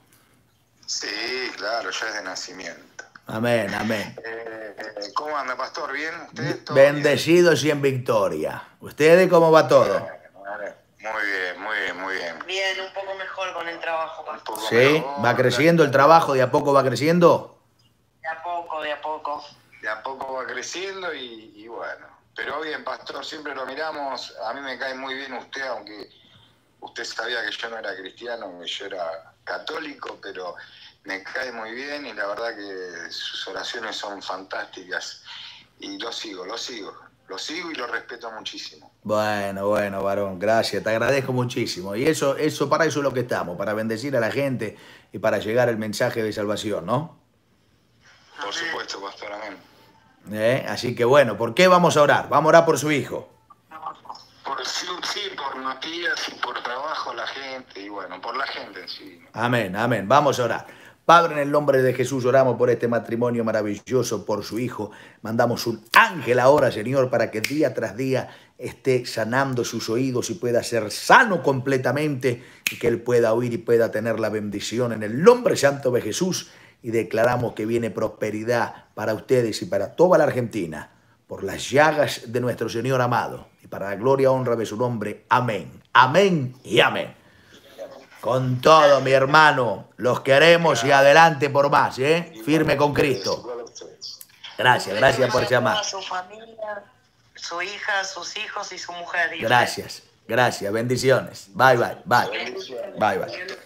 Sí, claro, ya es de nacimiento. Amén, amén. Eh, ¿Cómo anda, pastor? ¿Bien? usted. Bendecidos y en victoria. ¿Ustedes cómo va todo? Muy bien, muy bien, muy bien. Bien, un poco mejor con el trabajo, pastor. Sí, va creciendo el trabajo, de a poco va creciendo. De a poco, de a poco. De a poco va creciendo y, y bueno. Pero bien, pastor, siempre lo miramos. A mí me cae muy bien usted, aunque usted sabía que yo no era cristiano, que yo era católico, pero me cae muy bien y la verdad que sus oraciones son fantásticas. Y lo sigo, lo sigo, lo sigo y lo respeto muchísimo. Bueno, bueno, varón, gracias, te agradezco muchísimo. Y eso, eso, para eso es lo que estamos, para bendecir a la gente y para llegar el mensaje de salvación, ¿no? Por supuesto, pastor, amén. Eh, así que bueno, ¿por qué vamos a orar? Vamos a orar por su hijo sí, por Matías y por trabajo, la gente, y bueno, por la gente en sí. Amén, amén. Vamos a orar. Padre, en el nombre de Jesús oramos por este matrimonio maravilloso, por su hijo. Mandamos un ángel ahora, Señor, para que día tras día esté sanando sus oídos y pueda ser sano completamente y que él pueda oír y pueda tener la bendición en el nombre santo de Jesús. Y declaramos que viene prosperidad para ustedes y para toda la Argentina por las llagas de nuestro Señor amado, y para la gloria honra de su nombre. Amén. Amén y amén. Con todo, mi hermano, los queremos y adelante por más, ¿eh? Firme con Cristo. Gracias, gracias por llamar. Su familia, su hija, sus hijos y su mujer. Gracias, gracias. Bendiciones. Bye, bye, bye. Bye, bye.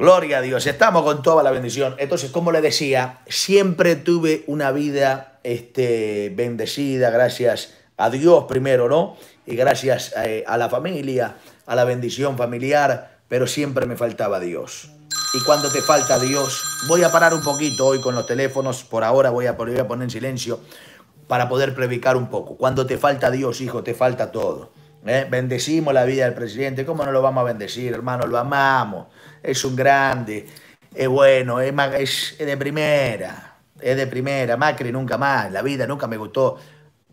Gloria a Dios, estamos con toda la bendición. Entonces, como le decía, siempre tuve una vida este, bendecida, gracias a Dios primero, ¿no? Y gracias eh, a la familia, a la bendición familiar, pero siempre me faltaba Dios. Y cuando te falta Dios, voy a parar un poquito hoy con los teléfonos, por ahora voy a, poner en silencio para poder predicar un poco. Cuando te falta Dios, hijo, te falta todo. ¿eh? Bendecimos la vida del presidente, ¿cómo no lo vamos a bendecir, hermano? Lo amamos es un grande, es bueno, es, de primera, es de primera. Macri nunca más, la vida nunca me gustó.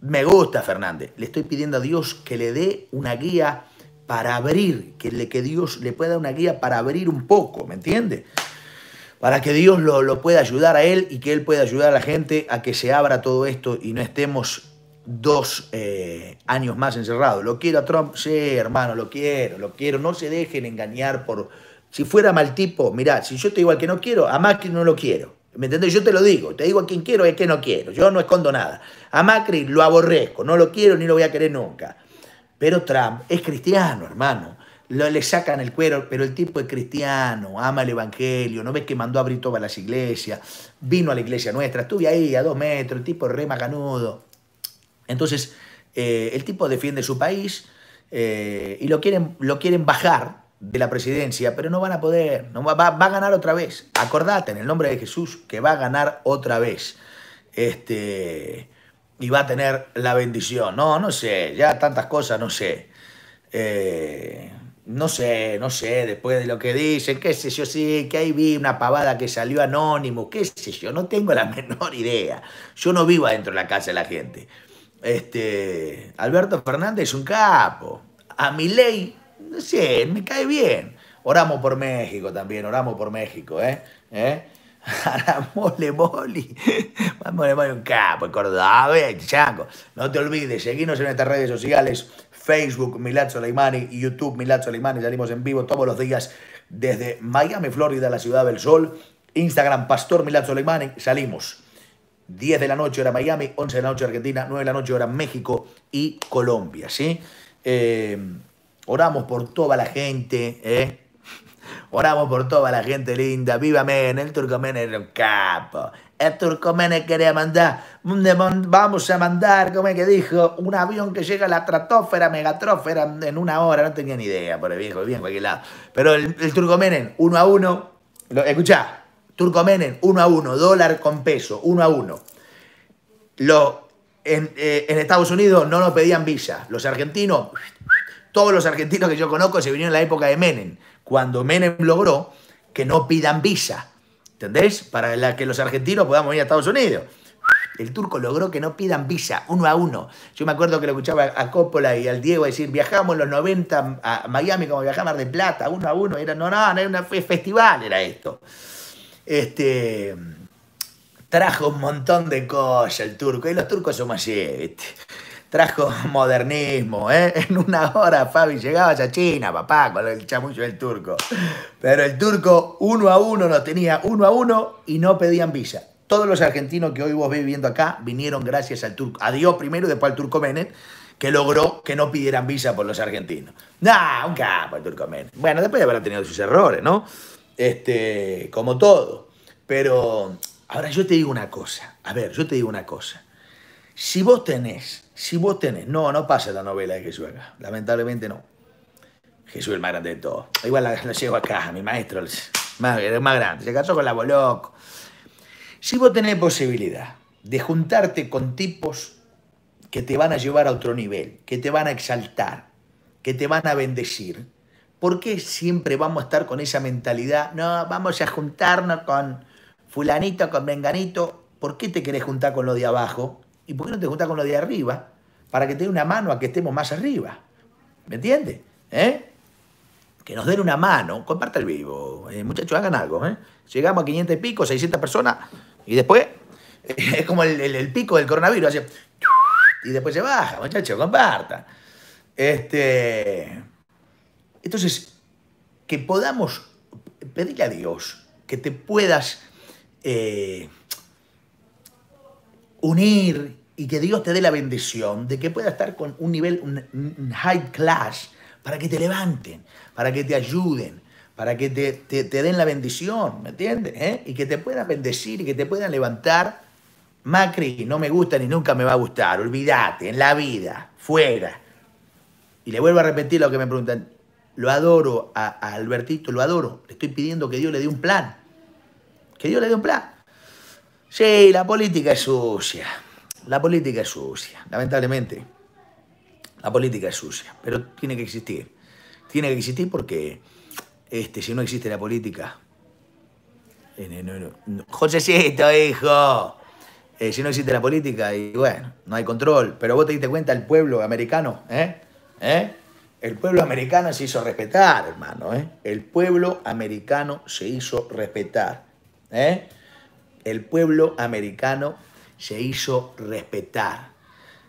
Me gusta Fernández. Le estoy pidiendo a Dios que le dé una guía para abrir, que, le, que Dios le pueda dar una guía para abrir un poco, ¿me entiende? Para que Dios lo, pueda ayudar a él y que él pueda ayudar a la gente a que se abra todo esto y no estemos dos eh, años más encerrados. Lo quiero a Trump, sí, hermano, lo quiero, lo quiero. No se dejen engañar por, si fuera mal tipo, mirá, si yo te digo al que no quiero, a Macri no lo quiero. ¿Me entendés? Yo te lo digo, te digo a quien quiero y a quien no quiero. Yo no escondo nada. A Macri lo aborrezco, no lo quiero ni lo voy a querer nunca. Pero Trump es cristiano, hermano. Lo, le sacan el cuero, pero el tipo es cristiano, ama el evangelio, no ves que mandó a abrir todas las iglesias, vino a la iglesia nuestra, estuve ahí a dos metros, el tipo re macanudo. Entonces, eh, el tipo defiende su país eh, y lo quieren, lo quieren bajar de la presidencia, pero no van a poder, no va, a ganar otra vez. Acordate, en el nombre de Jesús, que va a ganar otra vez. Este, y va a tener la bendición. No, no sé, ya tantas cosas, no sé. Eh, no sé, no sé, después de lo que dicen, qué sé yo, sí, que ahí vi una pavada que salió anónimo, qué sé yo, no tengo la menor idea. Yo no vivo adentro de la casa de la gente. Este, Alberto Fernández es un capo. A mi ley Sí, me cae bien. Oramos por México también, oramos por México, ¿eh? ¿Eh? Mole Moli, Mole Moli un capo, Cordobés, Chaco. No te olvides, seguimos en nuestras redes sociales, Facebook Milad Soleimani, YouTube Milad Soleimani, salimos en vivo todos los días desde Miami, Florida, la ciudad del sol, Instagram Pastor Milad Soleimani, salimos. 10 de la noche era Miami, 11 de la noche Argentina, 9 de la noche era México y Colombia, ¿sí? Eh, Oramos por toda la gente, ¿eh? Oramos por toda la gente linda. Viva Men, el Turcomen era un capo. El Turcomen quería mandar. Vamos a mandar, como es que dijo, un avión que llega a la tratósfera, megatrófera en una hora. No tenía ni idea, por el viejo, bien, cualquier lado. Pero el, el uno a uno. Lo, escuchá, Turcomen, uno a uno, dólar con peso, uno a uno. Lo, en eh, Estados Unidos no nos pedían visa. Los argentinos todos los argentinos que yo conozco se vinieron en la época de Menem, cuando Menem logró que no pidan visa, ¿entendés? Para que los argentinos podamos ir a Estados Unidos. El turco logró que no pidan visa, uno a uno. Yo me acuerdo que lo escuchaba a Coppola y al Diego decir, viajamos en los 90 a Miami como viajamos de Plata, uno a uno. Era, no, no, no era un festival, era esto. Este, trajo un montón de cosas el turco. Y los turcos son así, ¿viste? trajo modernismo, ¿eh? En una hora, Fabi, llegabas a China, papá, con el chamullo del turco. Pero el turco uno a uno nos tenía uno a uno y no pedían visa. Todos los argentinos que hoy vos viviendo acá vinieron gracias al turco, a Dios primero y después al turco Menem, que logró que no pidieran visa por los argentinos. No, un capo el turco Menem. Bueno, después de haber tenido sus errores, ¿no? Este, como todo. Pero ahora yo te digo una cosa. A ver, yo te digo una cosa. Si vos tenés si vos tenés, no, no pasa la novela de Jesús acá, lamentablemente no. Jesús es el más grande de todos. Igual la, lo llevo acá, mi maestro, el más, el más grande, se casó con la Boloco. Si vos tenés posibilidad de juntarte con tipos que te van a llevar a otro nivel, que te van a exaltar, que te van a bendecir, ¿por qué siempre vamos a estar con esa mentalidad? No, vamos a juntarnos con fulanito, con venganito. ¿Por qué te querés juntar con lo de abajo? ¿Y por qué no te juntas con los de arriba? Para que te dé una mano a que estemos más arriba. ¿Me entiendes? ¿Eh? Que nos den una mano. Comparte el vivo. Eh, muchachos, hagan algo. ¿eh? Llegamos a 500 y pico, 600 personas. Y después es como el, pico del coronavirus. y después se baja, muchachos, Comparta. Este, entonces, que podamos pedirle a Dios que te puedas unir y que Dios te dé la bendición de que pueda estar con un nivel, un, high class, para que te levanten, para que te ayuden, para que te, den la bendición, ¿me entiendes? ¿Eh? Y que te puedan bendecir y que te puedan levantar. Macri no me gusta ni nunca me va a gustar, olvídate, en la vida, fuera. Y le vuelvo a repetir lo que me preguntan, lo adoro a Albertito, lo adoro, le estoy pidiendo que Dios le dé un plan, que Dios le dé un plan. Sí, la política es sucia. La política es sucia, lamentablemente. La política es sucia, pero tiene que existir. Tiene que existir porque este, si no existe la política... No, no, hijo. Eh, si no existe la política y bueno, no hay control. Pero vos te diste cuenta, el pueblo americano, ¿eh? ¿Eh? El pueblo americano se hizo respetar, hermano, ¿eh? El pueblo americano se hizo respetar, ¿eh? el pueblo americano se hizo respetar.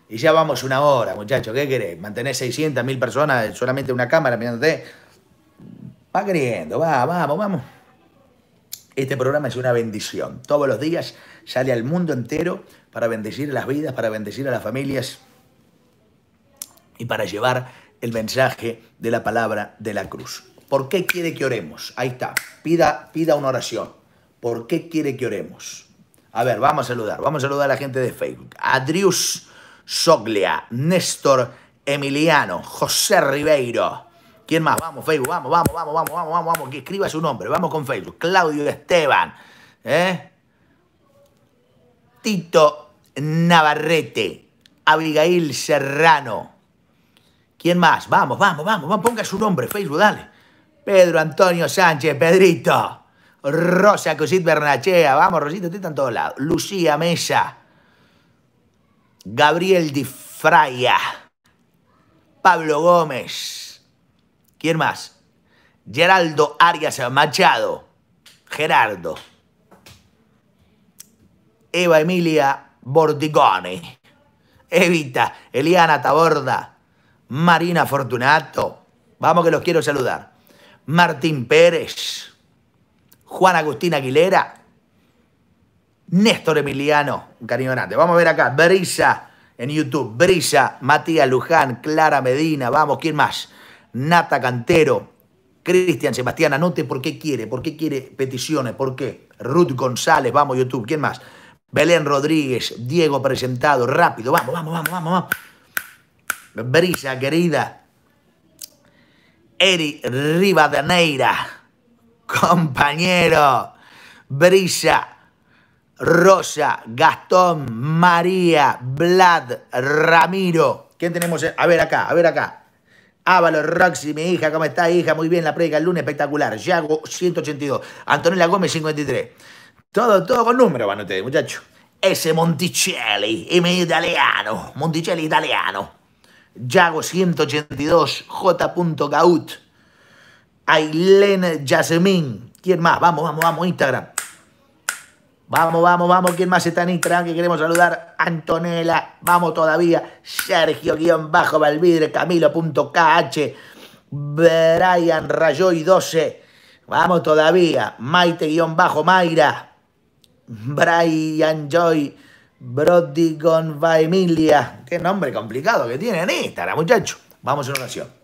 Y ya vamos una hora, muchachos, ¿qué querés? Mantener 600 mil personas solamente una cámara mirándote. Va queriendo, va, vamos, vamos. Este programa es una bendición. Todos los días sale al mundo entero para bendecir las vidas, para bendecir a las familias y para llevar el mensaje de la palabra de la cruz. ¿Por qué quiere que oremos? Ahí está. Pida, pida una oración. ¿Por qué quiere que oremos? A ver, vamos a saludar. Vamos a saludar a la gente de Facebook. Adrius Soglia, Néstor Emiliano, José Ribeiro. ¿Quién más? Vamos, Facebook, vamos, vamos, vamos, vamos, vamos, vamos, vamos. Que escriba su nombre. Vamos con Facebook. Claudio Esteban. ¿eh? Tito Navarrete. Abigail Serrano. ¿Quién más? Vamos, vamos, vamos, vamos. Ponga su nombre, Facebook, dale. Pedro Antonio Sánchez, Pedrito. Rosa Cosit Bernachea, vamos Rosita, usted está en todos lados. Lucía Mesa, Gabriel Di Pablo Gómez, ¿quién más? Geraldo Arias Machado, Gerardo, Eva Emilia Bordigoni, Evita, Eliana Taborda, Marina Fortunato, vamos que los quiero saludar. Martín Pérez, Juan Agustín Aguilera, Néstor Emiliano, un cariño grande. Vamos a ver acá, Brisa en YouTube, Brisa, Matías Luján, Clara Medina, vamos, ¿quién más? Nata Cantero, Cristian Sebastián, anote por qué quiere, por qué quiere peticiones, por qué. Ruth González, vamos, YouTube, ¿quién más? Belén Rodríguez, Diego Presentado, rápido, vamos, vamos, vamos, vamos, Brisa, querida. Eri Rivadeneira compañero. Brisa, Rosa, Gastón, María, Vlad, Ramiro. ¿Quién tenemos? A ver acá, a ver acá. Ávalo, Roxy, mi hija, ¿cómo está, hija? Muy bien, la predica el lunes, espectacular. Yago, 182. Antonella Gómez, 53. Todo, todo con número van ustedes, muchachos. Ese Monticelli, M italiano, Monticelli italiano. Yago, 182, J. Gaut. Ailene Yasmin. ¿Quién más? Vamos, vamos, vamos, Instagram. Vamos, vamos, vamos. ¿Quién más está en Instagram que queremos saludar? Antonella. Vamos todavía. Sergio-Valvidre. Camilo.kh. Brian Rayoy 12. Vamos todavía. Maite-Mayra. Brian Joy. Brody Emilia. Qué nombre complicado que tiene en Instagram, muchachos. Vamos una oración.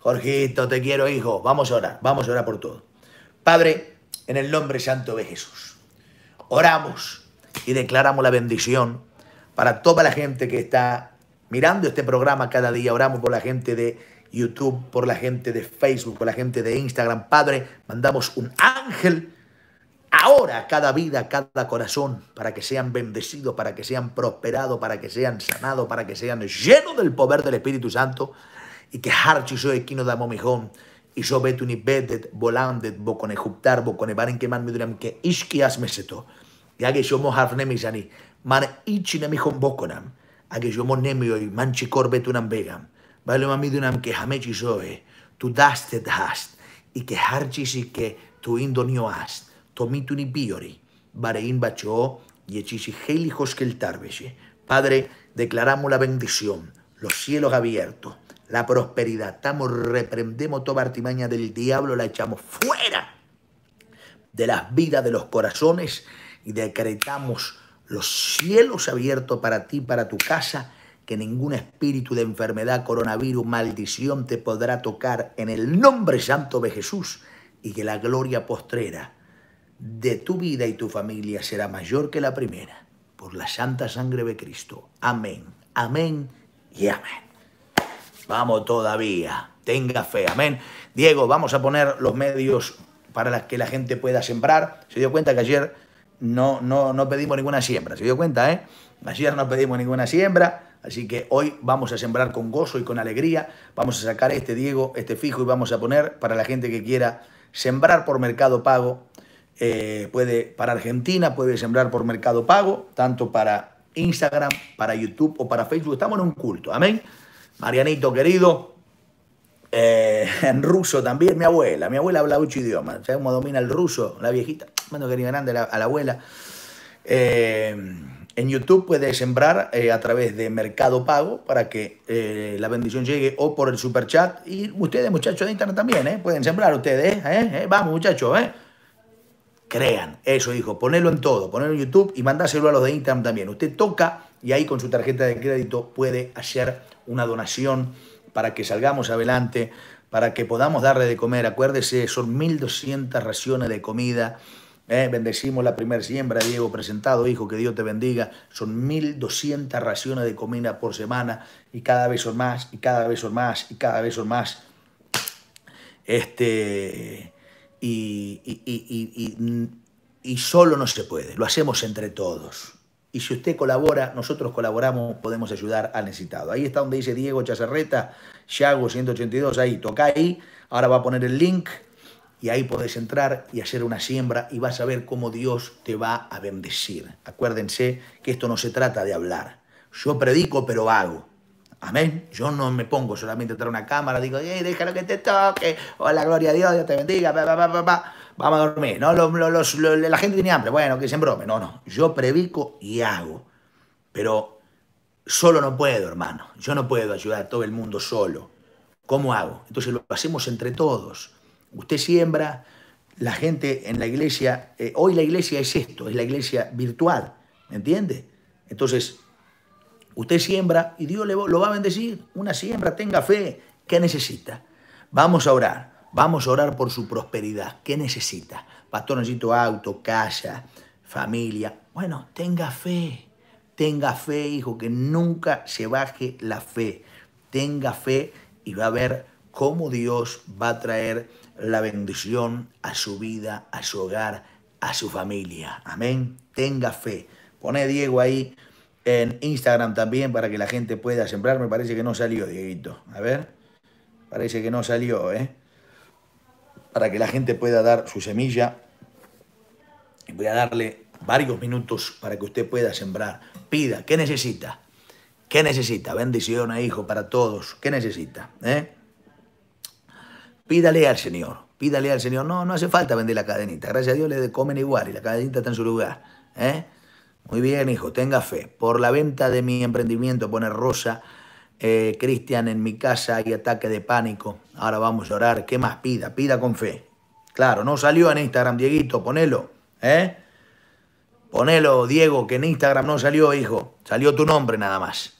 Jorgito, te quiero, hijo. Vamos a orar, vamos a orar por todo. Padre, en el nombre santo de Jesús, oramos y declaramos la bendición para toda la gente que está mirando este programa cada día. Oramos por la gente de YouTube, por la gente de Facebook, por la gente de Instagram. Padre, mandamos un ángel ahora cada vida, cada corazón, para que sean bendecidos, para que sean prosperados, para que sean sanados, para que sean llenos del poder del Espíritu Santo y que harchi yo quino da y yo betuni bedet, volandet, bo con ejuptar, bo con que man miduriam que ishkias meseto, y a que yo mo harfnemishani, man ichinamijón boconam, a que yo mo nemio y man chicor betunam vegam, vale mamidunam que jamechisoe, tu dastet hast, y que harchis que tu indonio hast, tomituni biori, barein bacho, y helijos que el Padre, declaramos la bendición, los cielos abiertos la prosperidad. Estamos, reprendemos toda artimaña del diablo, la echamos fuera de las vidas, de los corazones y decretamos los cielos abiertos para ti, para tu casa, que ningún espíritu de enfermedad, coronavirus, maldición te podrá tocar en el nombre santo de Jesús y que la gloria postrera de tu vida y tu familia será mayor que la primera, por la santa sangre de Cristo. Amén, amén y amén. Vamos todavía. Tenga fe. Amén. Diego, vamos a poner los medios para que la gente pueda sembrar. Se dio cuenta que ayer no, no, no pedimos ninguna siembra. Se dio cuenta, ¿eh? Ayer no pedimos ninguna siembra. Así que hoy vamos a sembrar con gozo y con alegría. Vamos a sacar este Diego, este fijo y vamos a poner para la gente que quiera sembrar por mercado pago. Eh, puede para Argentina, puede sembrar por mercado pago, tanto para Instagram, para YouTube o para Facebook. Estamos en un culto. Amén. Marianito querido, eh, en ruso también, mi abuela. Mi abuela habla ocho idiomas. ¿Sabes cómo domina el ruso? La viejita. Mando querido grande a, la, abuela. Eh, en YouTube puede sembrar eh, a través de Mercado Pago para que la bendición llegue o por el super chat. Y ustedes, muchachos de Internet, también pueden sembrar ustedes. Vamos, muchachos. Crean, eso hijo, Ponelo en todo. Ponelo en YouTube y mandáselo a los de Instagram también. Usted toca y ahí con su tarjeta de crédito puede hacer una donación para que salgamos adelante, para que podamos darle de comer. Acuérdese, son 1.200 raciones de comida. ¿eh? bendecimos la primera siembra, Diego, presentado, hijo, que Dios te bendiga. Son 1.200 raciones de comida por semana y cada vez son más, y cada vez son más, y cada vez son más. Este, y, y solo no se puede, lo hacemos entre todos y si usted colabora, nosotros colaboramos, podemos ayudar al necesitado. Ahí está donde dice Diego Chazarreta, Yago 182, ahí, toca ahí, ahora va a poner el link y ahí podés entrar y hacer una siembra y vas a ver cómo Dios te va a bendecir. Acuérdense que esto no se trata de hablar. Yo predico, pero hago. Amén. Yo no me pongo solamente a traer una cámara, digo, hey, déjalo que te toque, hola, gloria a Dios, Dios te bendiga, vamos a dormir. No, la gente tiene hambre, bueno, que se broma. No, no, yo predico y hago. Pero solo no puedo, hermano. Yo no puedo ayudar a todo el mundo solo. ¿Cómo hago? Entonces lo hacemos entre todos. Usted siembra, la gente en la iglesia, eh, hoy la iglesia es esto, es la iglesia virtual, ¿me entiende? Entonces, usted siembra y Dios le, lo va a bendecir. Una siembra, tenga fe, ¿qué necesita? Vamos a orar. Vamos a orar por su prosperidad. ¿Qué necesita? Pastor, necesito auto, casa, familia. Bueno, tenga fe. Tenga fe, hijo, que nunca se baje la fe. Tenga fe y va a ver cómo Dios va a traer la bendición a su vida, a su hogar, a su familia. Amén. Tenga fe. Pone Diego ahí en Instagram también para que la gente pueda sembrar. Me parece que no salió, Dieguito. A ver. Parece que no salió, ¿eh? para que la gente pueda dar su semilla. Voy a darle varios minutos para que usted pueda sembrar. Pida, ¿qué necesita? ¿Qué necesita? Bendición, hijo, para todos. ¿Qué necesita? ¿Eh? Pídale al Señor, pídale al Señor. No, no hace falta vender la cadenita. Gracias a Dios le comen igual y la cadenita está en su lugar. ¿eh? Muy bien, hijo, tenga fe. Por la venta de mi emprendimiento, poner rosa, eh, Cristian en mi casa y ataque de pánico. Ahora vamos a orar. ¿Qué más pida? Pida con fe. Claro, no salió en Instagram, Dieguito, ponelo. ¿eh? Ponelo, Diego, que en Instagram no salió, hijo. Salió tu nombre nada más.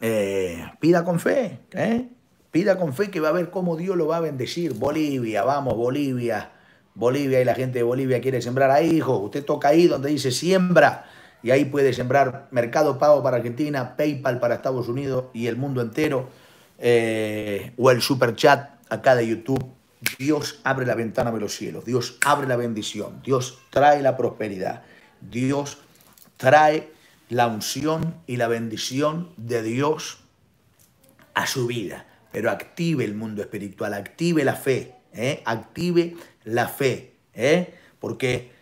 Eh, pida con fe. ¿eh? Pida con fe que va a ver cómo Dios lo va a bendecir. Bolivia, vamos, Bolivia. Bolivia y la gente de Bolivia quiere sembrar ahí, hijo. Usted toca ahí donde dice siembra y ahí puede sembrar Mercado Pago para Argentina, PayPal para Estados Unidos y el mundo entero. Eh, o el super chat acá de YouTube. Dios abre la ventana de los cielos, Dios abre la bendición, Dios trae la prosperidad, Dios trae la unción y la bendición de Dios a su vida. Pero active el mundo espiritual, active la fe, ¿eh? active la fe, ¿eh? porque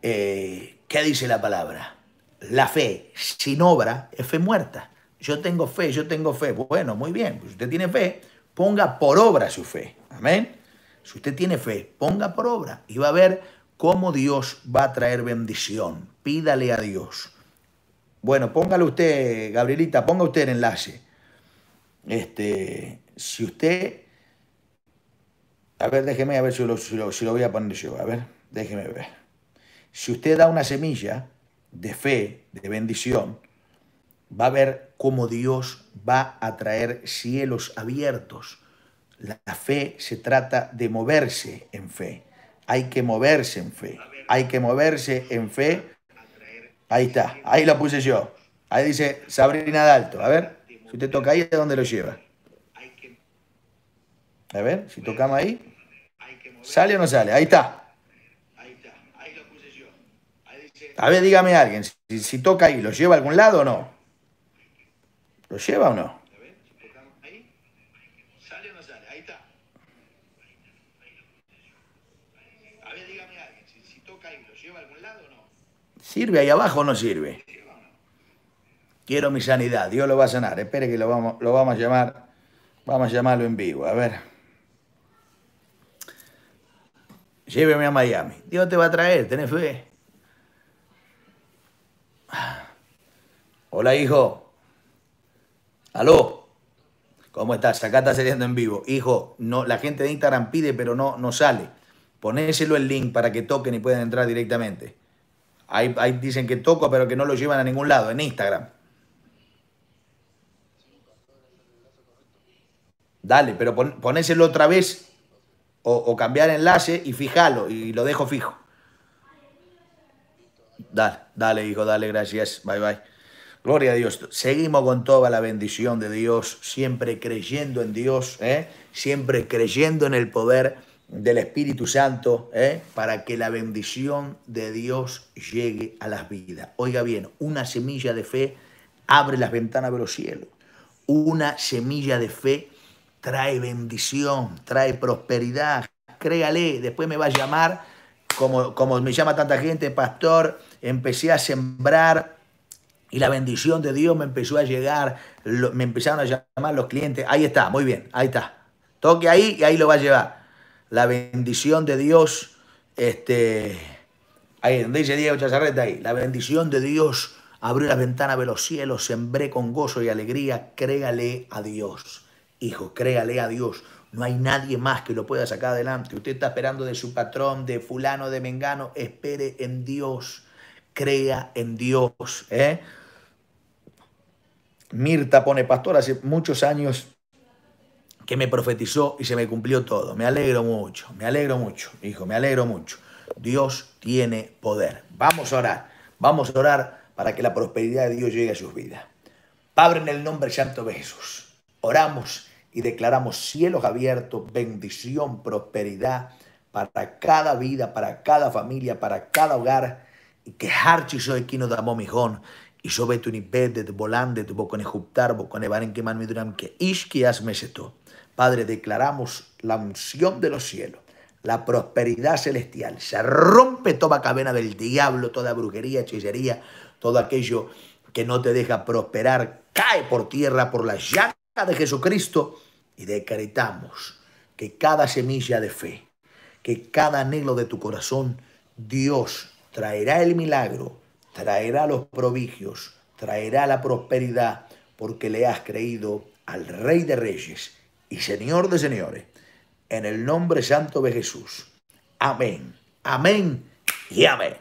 ¿qué dice la palabra? La fe sin obra es fe muerta yo tengo fe, yo tengo fe. Bueno, muy bien, pues Si usted tiene fe, ponga por obra su fe. Amén. Si usted tiene fe, ponga por obra y va a ver cómo Dios va a traer bendición. Pídale a Dios. Bueno, póngale usted, Gabrielita, ponga usted el enlace. Este, si usted. A ver, déjeme a ver si lo, si lo, voy a poner yo. A ver, déjeme ver. Si usted da una semilla de fe, de bendición, va a ver cómo Dios va a traer cielos abiertos. La fe se trata de moverse en fe. Hay que moverse en fe. Hay que moverse en fe. Ahí está, ahí lo puse yo. Ahí dice Sabrina Dalto. A ver, si usted toca ahí, ¿de dónde lo lleva? A ver, si tocamos ahí. ¿Sale o no sale? Ahí está. A ver, dígame alguien, si, si toca ahí, ¿lo lleva a algún lado o no? ¿Lo lleva o no? ¿Sale o no sale? Ahí está. A ver, dígame alguien, si, toca ahí, ¿lo lleva a algún lado o no? ¿Sirve ahí abajo o no sirve? Quiero mi sanidad, Dios lo va a sanar. Espere que lo vamos, lo vamos a llamar, vamos a llamarlo en vivo, a ver. Lléveme a Miami. Dios te va a traer, tenés fe. Hola, hijo. Aló. ¿Cómo estás? Acá está saliendo en vivo. Hijo, no, la gente de Instagram pide, pero no, no sale. Ponéselo el link para que toquen y puedan entrar directamente. Ahí, dicen que toco, pero que no lo llevan a ningún lado, en Instagram. Dale, pero pon, ponéselo otra vez o, o, cambiar enlace y fijalo y lo dejo fijo. Dale, dale, hijo, dale, gracias. Bye, bye. Gloria a Dios. Seguimos con toda la bendición de Dios, siempre creyendo en Dios, ¿eh? siempre creyendo en el poder del Espíritu Santo ¿eh? para que la bendición de Dios llegue a las vidas. Oiga bien, una semilla de fe abre las ventanas de los cielos. Una semilla de fe trae bendición, trae prosperidad. Créale, después me va a llamar, como, como me llama tanta gente, pastor, empecé a sembrar y la bendición de Dios me empezó a llegar, me empezaron a llamar los clientes. Ahí está, muy bien, ahí está. Toque ahí y ahí lo va a llevar. La bendición de Dios, este, ahí donde dice Diego Chazarreta, ahí. La bendición de Dios abrió las ventanas de los cielos, sembré con gozo y alegría. Créale a Dios, hijo, créale a Dios. No hay nadie más que lo pueda sacar adelante. Usted está esperando de su patrón, de fulano, de mengano. Espere en Dios. Crea en Dios. ¿eh? Mirta pone, pastor, hace muchos años que me profetizó y se me cumplió todo. Me alegro mucho, me alegro mucho, hijo, me alegro mucho. Dios tiene poder. Vamos a orar, vamos a orar para que la prosperidad de Dios llegue a sus vidas. Padre, en el nombre santo de Jesús, oramos y declaramos cielos abiertos, bendición, prosperidad para cada vida, para cada familia, para cada hogar. Y que Harchi soy Kino mijón tu con con que que Padre, declaramos la unción de los cielos, la prosperidad celestial. Se rompe toda cadena del diablo, toda brujería, hechicería, todo aquello que no te deja prosperar, cae por tierra por la llaga de Jesucristo y decretamos que cada semilla de fe, que cada anhelo de tu corazón, Dios traerá el milagro traerá los prodigios, traerá la prosperidad, porque le has creído al Rey de Reyes y Señor de Señores, en el nombre santo de Jesús. Amén, amén y amén.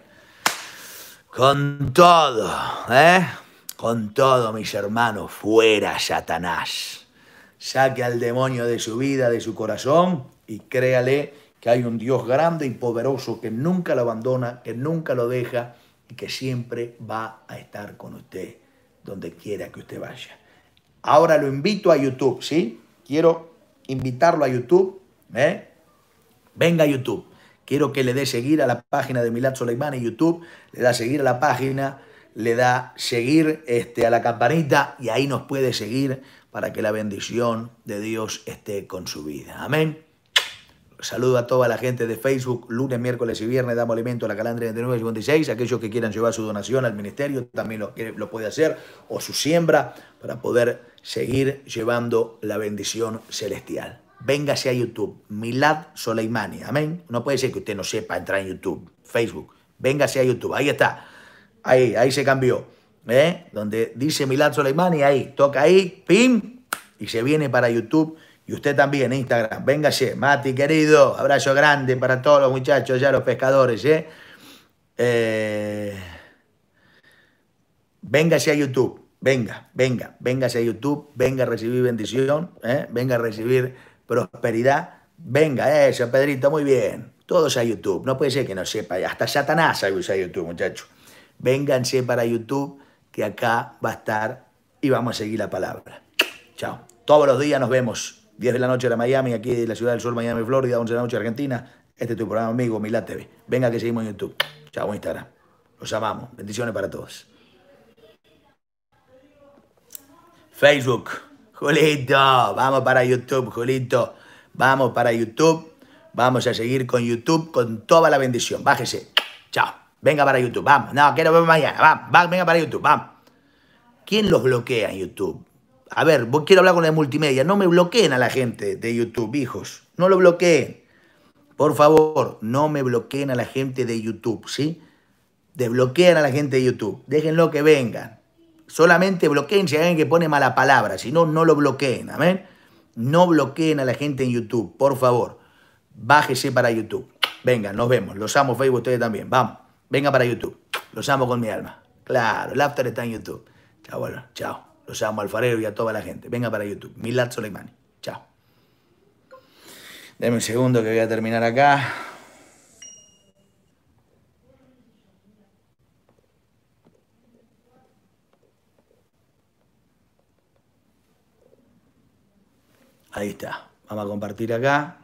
Con todo, ¿eh? Con todo, mis hermanos, fuera Satanás. Saque al demonio de su vida, de su corazón, y créale que hay un Dios grande y poderoso que nunca lo abandona, que nunca lo deja y que siempre va a estar con usted donde quiera que usted vaya. Ahora lo invito a YouTube, ¿sí? Quiero invitarlo a YouTube. ¿eh? Venga a YouTube. Quiero que le dé seguir a la página de Milad Soleimán en YouTube. Le da seguir a la página, le da seguir este, a la campanita y ahí nos puede seguir para que la bendición de Dios esté con su vida. Amén. Saludo a toda la gente de Facebook. Lunes, miércoles y viernes damos alimento a la calandria y 56. Aquellos que quieran llevar su donación al ministerio también lo, lo puede hacer. O su siembra para poder seguir llevando la bendición celestial. Véngase a YouTube. Milad Soleimani. Amén. No puede ser que usted no sepa entrar en YouTube, Facebook. Véngase a YouTube. Ahí está. Ahí, ahí se cambió. ¿Eh? Donde dice Milad Soleimani, ahí. Toca ahí. Pim. Y se viene para YouTube y usted también, Instagram. Véngase, Mati, querido. Abrazo grande para todos los muchachos, ya los pescadores, ¿eh? eh véngase a YouTube. Venga, venga, véngase a YouTube. Venga a recibir bendición. ¿eh? Venga a recibir prosperidad. Venga, eso, Pedrito, muy bien. Todos a YouTube. No puede ser que no sepa. Hasta Satanás usar YouTube, muchachos. Vénganse para YouTube, que acá va a estar y vamos a seguir la palabra. Chao. Todos los días nos vemos. 10 de la noche de Miami, aquí de la ciudad del sur, Miami, Florida, 11 de la noche Argentina. Este es tu programa, amigo, Mila TV. Venga que seguimos en YouTube. Chao, Instagram. Los amamos. Bendiciones para todos. Facebook. Julito, vamos para YouTube, Julito. Vamos para YouTube. Vamos a seguir con YouTube con toda la bendición. Bájese. Chao. Venga para YouTube. Vamos. No, quiero ver mañana. Vamos. Venga para YouTube. Vamos. ¿Quién los bloquea en YouTube? a ver, vos quiero hablar con la de multimedia, no me bloqueen a la gente de YouTube, hijos, no lo bloqueen. Por favor, no me bloqueen a la gente de YouTube, ¿sí? Desbloqueen a la gente de YouTube, déjenlo que vengan. Solamente bloqueen si hay alguien que pone mala palabra, si no, no lo bloqueen, amén. No bloqueen a la gente en YouTube, por favor. Bájese para YouTube. Venga, nos vemos. Los amo, Facebook, ustedes también. Vamos, venga para YouTube. Los amo con mi alma. Claro, el after está en YouTube. Chao, bueno, chao. Los amo alfarero y a toda la gente. Venga para YouTube. Milad Soleimani. Chao. Deme un segundo que voy a terminar acá. Ahí está. Vamos a compartir acá.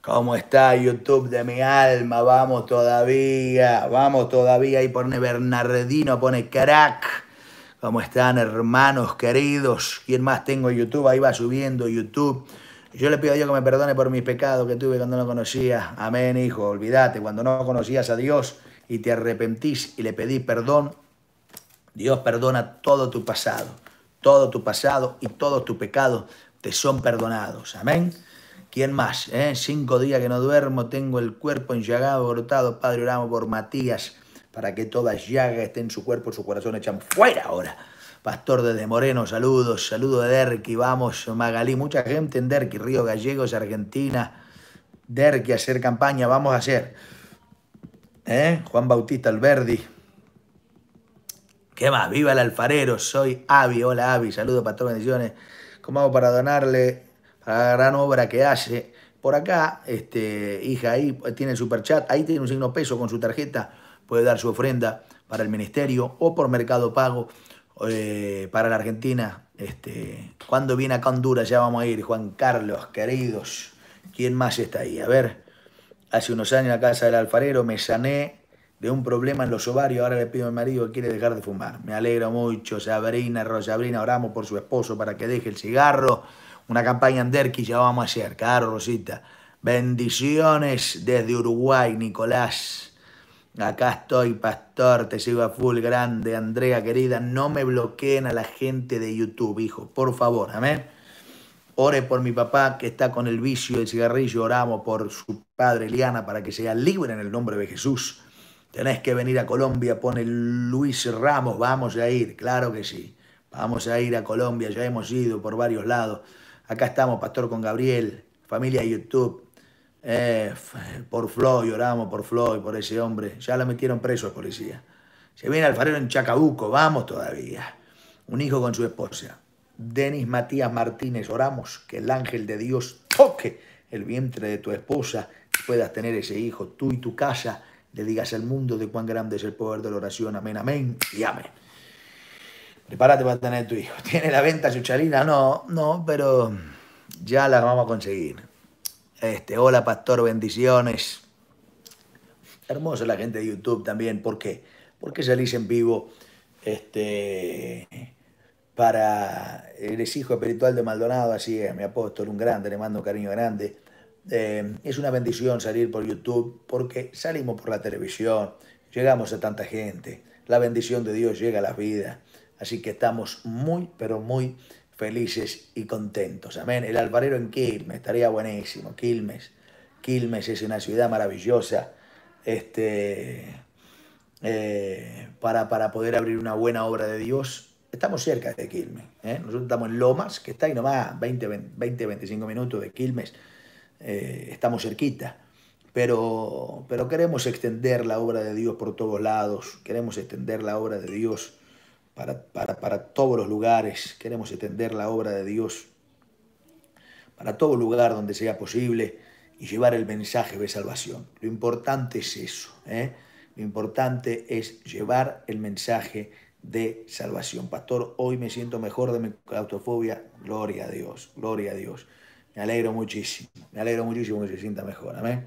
¿Cómo está YouTube de mi alma? Vamos todavía. Vamos todavía. Ahí pone Bernardino, pone crack. ¿Cómo están, hermanos queridos? ¿Quién más tengo YouTube? Ahí va subiendo YouTube. Yo le pido a Dios que me perdone por mis pecados que tuve cuando no conocía. Amén, hijo. Olvídate, cuando no conocías a Dios y te arrepentís y le pedís perdón, Dios perdona todo tu pasado. Todo tu pasado y todos tus pecados te son perdonados. Amén. ¿Quién más? Eh? Cinco días que no duermo, tengo el cuerpo enllagado, abortado. Padre, oramos por Matías para que toda llaga esté en su cuerpo, su corazón echan fuera ahora. Pastor desde Moreno, saludos, saludos de Derqui, vamos, Magalí, mucha gente en Derqui, Río Gallegos, Argentina, Derqui, hacer campaña, vamos a hacer. ¿Eh? Juan Bautista Alberdi. ¿Qué más? Viva el alfarero, soy Avi, hola Avi, saludos, pastor, bendiciones. ¿Cómo hago para donarle a la gran obra que hace? Por acá, este, hija, ahí tiene el superchat, ahí tiene un signo peso con su tarjeta puede dar su ofrenda para el ministerio o por Mercado Pago eh, para la Argentina. Este, cuando viene acá Honduras ya vamos a ir, Juan Carlos, queridos. ¿Quién más está ahí? A ver, hace unos años en la casa del alfarero me sané de un problema en los ovarios, ahora le pido a mi marido que quiere dejar de fumar. Me alegro mucho, Sabrina, Rosabrina, oramos por su esposo para que deje el cigarro. Una campaña en Derqui ya vamos a hacer, caro Rosita. Bendiciones desde Uruguay, Nicolás. Acá estoy, pastor, te sigo a full grande, Andrea querida, no me bloqueen a la gente de YouTube, hijo, por favor, amén. Ore por mi papá que está con el vicio del cigarrillo, oramos por su padre Liana para que sea libre en el nombre de Jesús. Tenés que venir a Colombia, pone Luis Ramos, vamos a ir, claro que sí. Vamos a ir a Colombia, ya hemos ido por varios lados. Acá estamos, pastor, con Gabriel, familia de YouTube. Eh, por Floyd, oramos por Floyd, por ese hombre. Ya lo metieron preso a policía. Se viene Alfarero en Chacabuco, vamos todavía. Un hijo con su esposa. Denis Matías Martínez, oramos que el ángel de Dios toque el vientre de tu esposa, puedas tener ese hijo, tú y tu casa, le digas al mundo de cuán grande es el poder de la oración, amén, amén y amén. Prepárate para tener tu hijo. ¿Tiene la venta su No, no, pero ya la vamos a conseguir. Este, hola pastor, bendiciones. Hermosa la gente de YouTube también, ¿por qué? Porque salís en vivo este, para... Eres hijo espiritual de Maldonado, así es, mi apóstol, un grande, le mando cariño grande. Eh, es una bendición salir por YouTube porque salimos por la televisión, llegamos a tanta gente, la bendición de Dios llega a las vidas. Así que estamos muy, pero muy felices y contentos. Amén. El alvarero en Quilmes, estaría buenísimo. Quilmes. Quilmes es una ciudad maravillosa. Este, eh, para, para, poder abrir una buena obra de Dios. Estamos cerca de Quilmes. ¿eh? Nosotros estamos en Lomas, que está ahí nomás 20, 25 minutos de Quilmes. Eh, estamos cerquita. Pero, pero queremos extender la obra de Dios por todos lados. Queremos extender la obra de Dios para, todos los lugares. Queremos extender la obra de Dios para todo lugar donde sea posible y llevar el mensaje de salvación. Lo importante es eso. ¿eh? Lo importante es llevar el mensaje de salvación. Pastor, hoy me siento mejor de mi claustrofobia. Gloria a Dios, gloria a Dios. Me alegro muchísimo, me alegro muchísimo que se sienta mejor. Amén.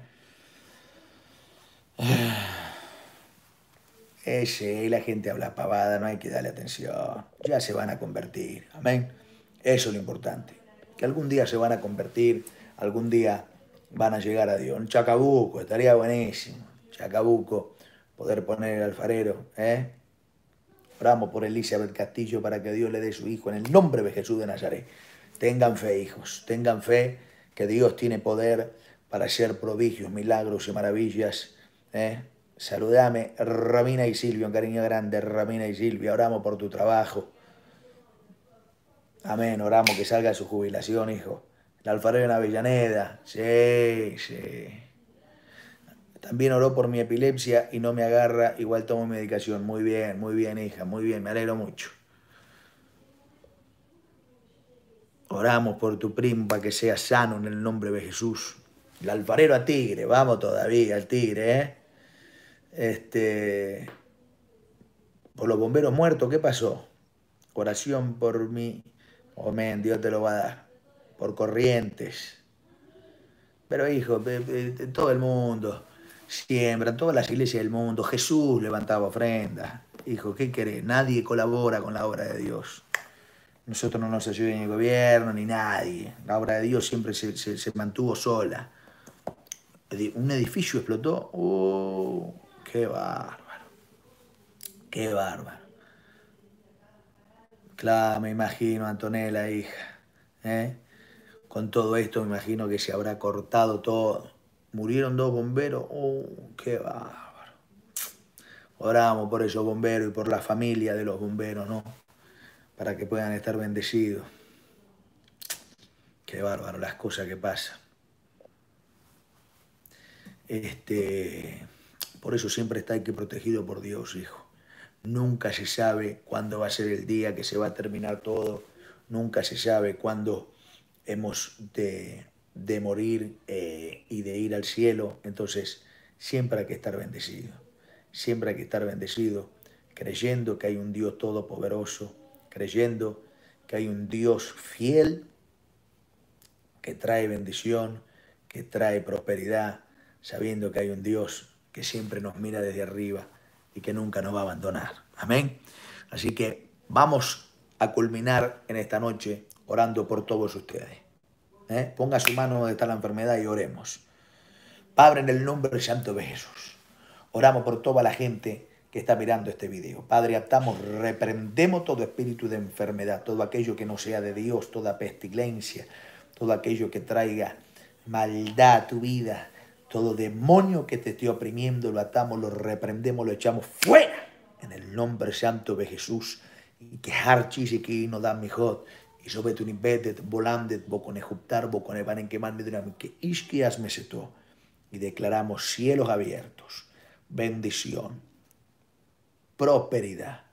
Ese, eh, la gente habla pavada, no hay que darle atención. Ya se van a convertir, amén. Eso es lo importante. Que algún día se van a convertir, algún día van a llegar a Dios. Un chacabuco, estaría buenísimo. Chacabuco, poder poner el alfarero, ¿eh? Oramos por Elizabeth Castillo para que Dios le dé su hijo en el nombre de Jesús de Nazaret. Tengan fe, hijos, tengan fe que Dios tiene poder para hacer prodigios, milagros y maravillas. ¿eh? Saludame, Ramina y Silvio, un cariño grande, Ramina y Silvio, oramos por tu trabajo. Amén, oramos que salga de su jubilación, hijo. El alfarero en Avellaneda, sí, sí. También oró por mi epilepsia y no me agarra, igual tomo medicación. Muy bien, muy bien, hija, muy bien, me alegro mucho. Oramos por tu primo para que sea sano en el nombre de Jesús. El alfarero a tigre, vamos todavía, al tigre, ¿eh? Este, por los bomberos muertos, ¿qué pasó? Oración por mí. Amén, Dios te lo va a dar. Por corrientes. Pero hijo, todo el mundo siembra, todas las iglesias del mundo. Jesús levantaba ofrendas. Hijo, ¿qué querés? Nadie colabora con la obra de Dios. Nosotros no nos ayuda ni el gobierno ni nadie. La obra de Dios siempre se, mantuvo sola. Un edificio explotó. Oh, Qué bárbaro. Qué bárbaro. Claro, me imagino, Antonella, hija. ¿eh? Con todo esto me imagino que se habrá cortado todo. Murieron dos bomberos. Oh, qué bárbaro. Oramos por esos bomberos y por la familia de los bomberos, ¿no? Para que puedan estar bendecidos. Qué bárbaro las cosas que pasan. Este. Por eso siempre está aquí que protegido por Dios, hijo. Nunca se sabe cuándo va a ser el día que se va a terminar todo. Nunca se sabe cuándo hemos de, morir eh, y de ir al cielo. Entonces, siempre hay que estar bendecido. Siempre hay que estar bendecido, creyendo que hay un Dios todopoderoso, creyendo que hay un Dios fiel que trae bendición, que trae prosperidad, sabiendo que hay un Dios que siempre nos mira desde arriba y que nunca nos va a abandonar. Amén. Así que vamos a culminar en esta noche orando por todos ustedes. ¿Eh? Ponga su mano donde está la enfermedad y oremos. Padre, en el nombre del santo de Jesús, oramos por toda la gente que está mirando este video. Padre, atamos, reprendemos todo espíritu de enfermedad, todo aquello que no sea de Dios, toda pestilencia, todo aquello que traiga maldad a tu vida, todo demonio que te esté oprimiendo, lo atamos, lo reprendemos, lo echamos fuera en el nombre santo de Jesús. Y que harchis no Y sobre tu volandet, en que isquias me Y declaramos cielos abiertos, bendición, prosperidad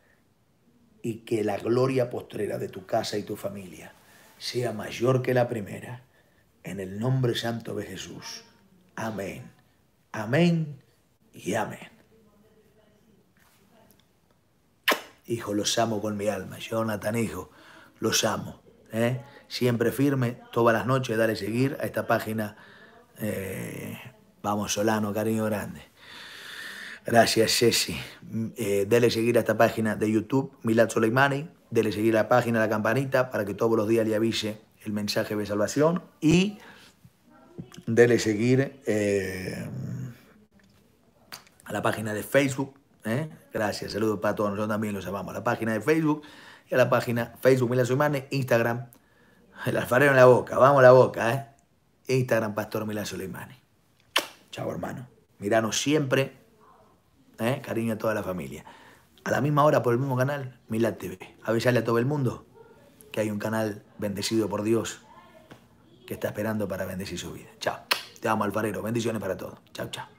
y que la gloria postrera de tu casa y tu familia sea mayor que la primera. En el nombre santo de Jesús. Amén. Amén y amén. Hijo, los amo con mi alma. Jonathan, hijo, los amo. ¿eh? Siempre firme, todas las noches, dale seguir a esta página. Eh, vamos, Solano, cariño grande. Gracias, Ceci. Mm, eh, dale seguir a esta página de YouTube, Milad Soleimani. Dele seguir a la página, a la campanita, para que todos los días le avise el mensaje de salvación. Y dele seguir eh, a la página de Facebook. Eh. Gracias, saludos para todos, nosotros también los amamos. A la página de Facebook y a la página Facebook Milán Solimane, Instagram, el alfarero en la boca, vamos a la boca, eh. Instagram Pastor Milán Solimane. Chao, hermano. Miranos siempre, cariño a toda la familia. A la misma hora por el mismo canal, Mila TV. Avisarle a todo el mundo que hay un canal bendecido por Dios que está esperando para bendecir su vida. Chao. Te amo, alfarero. Bendiciones para todos. Chao, chao.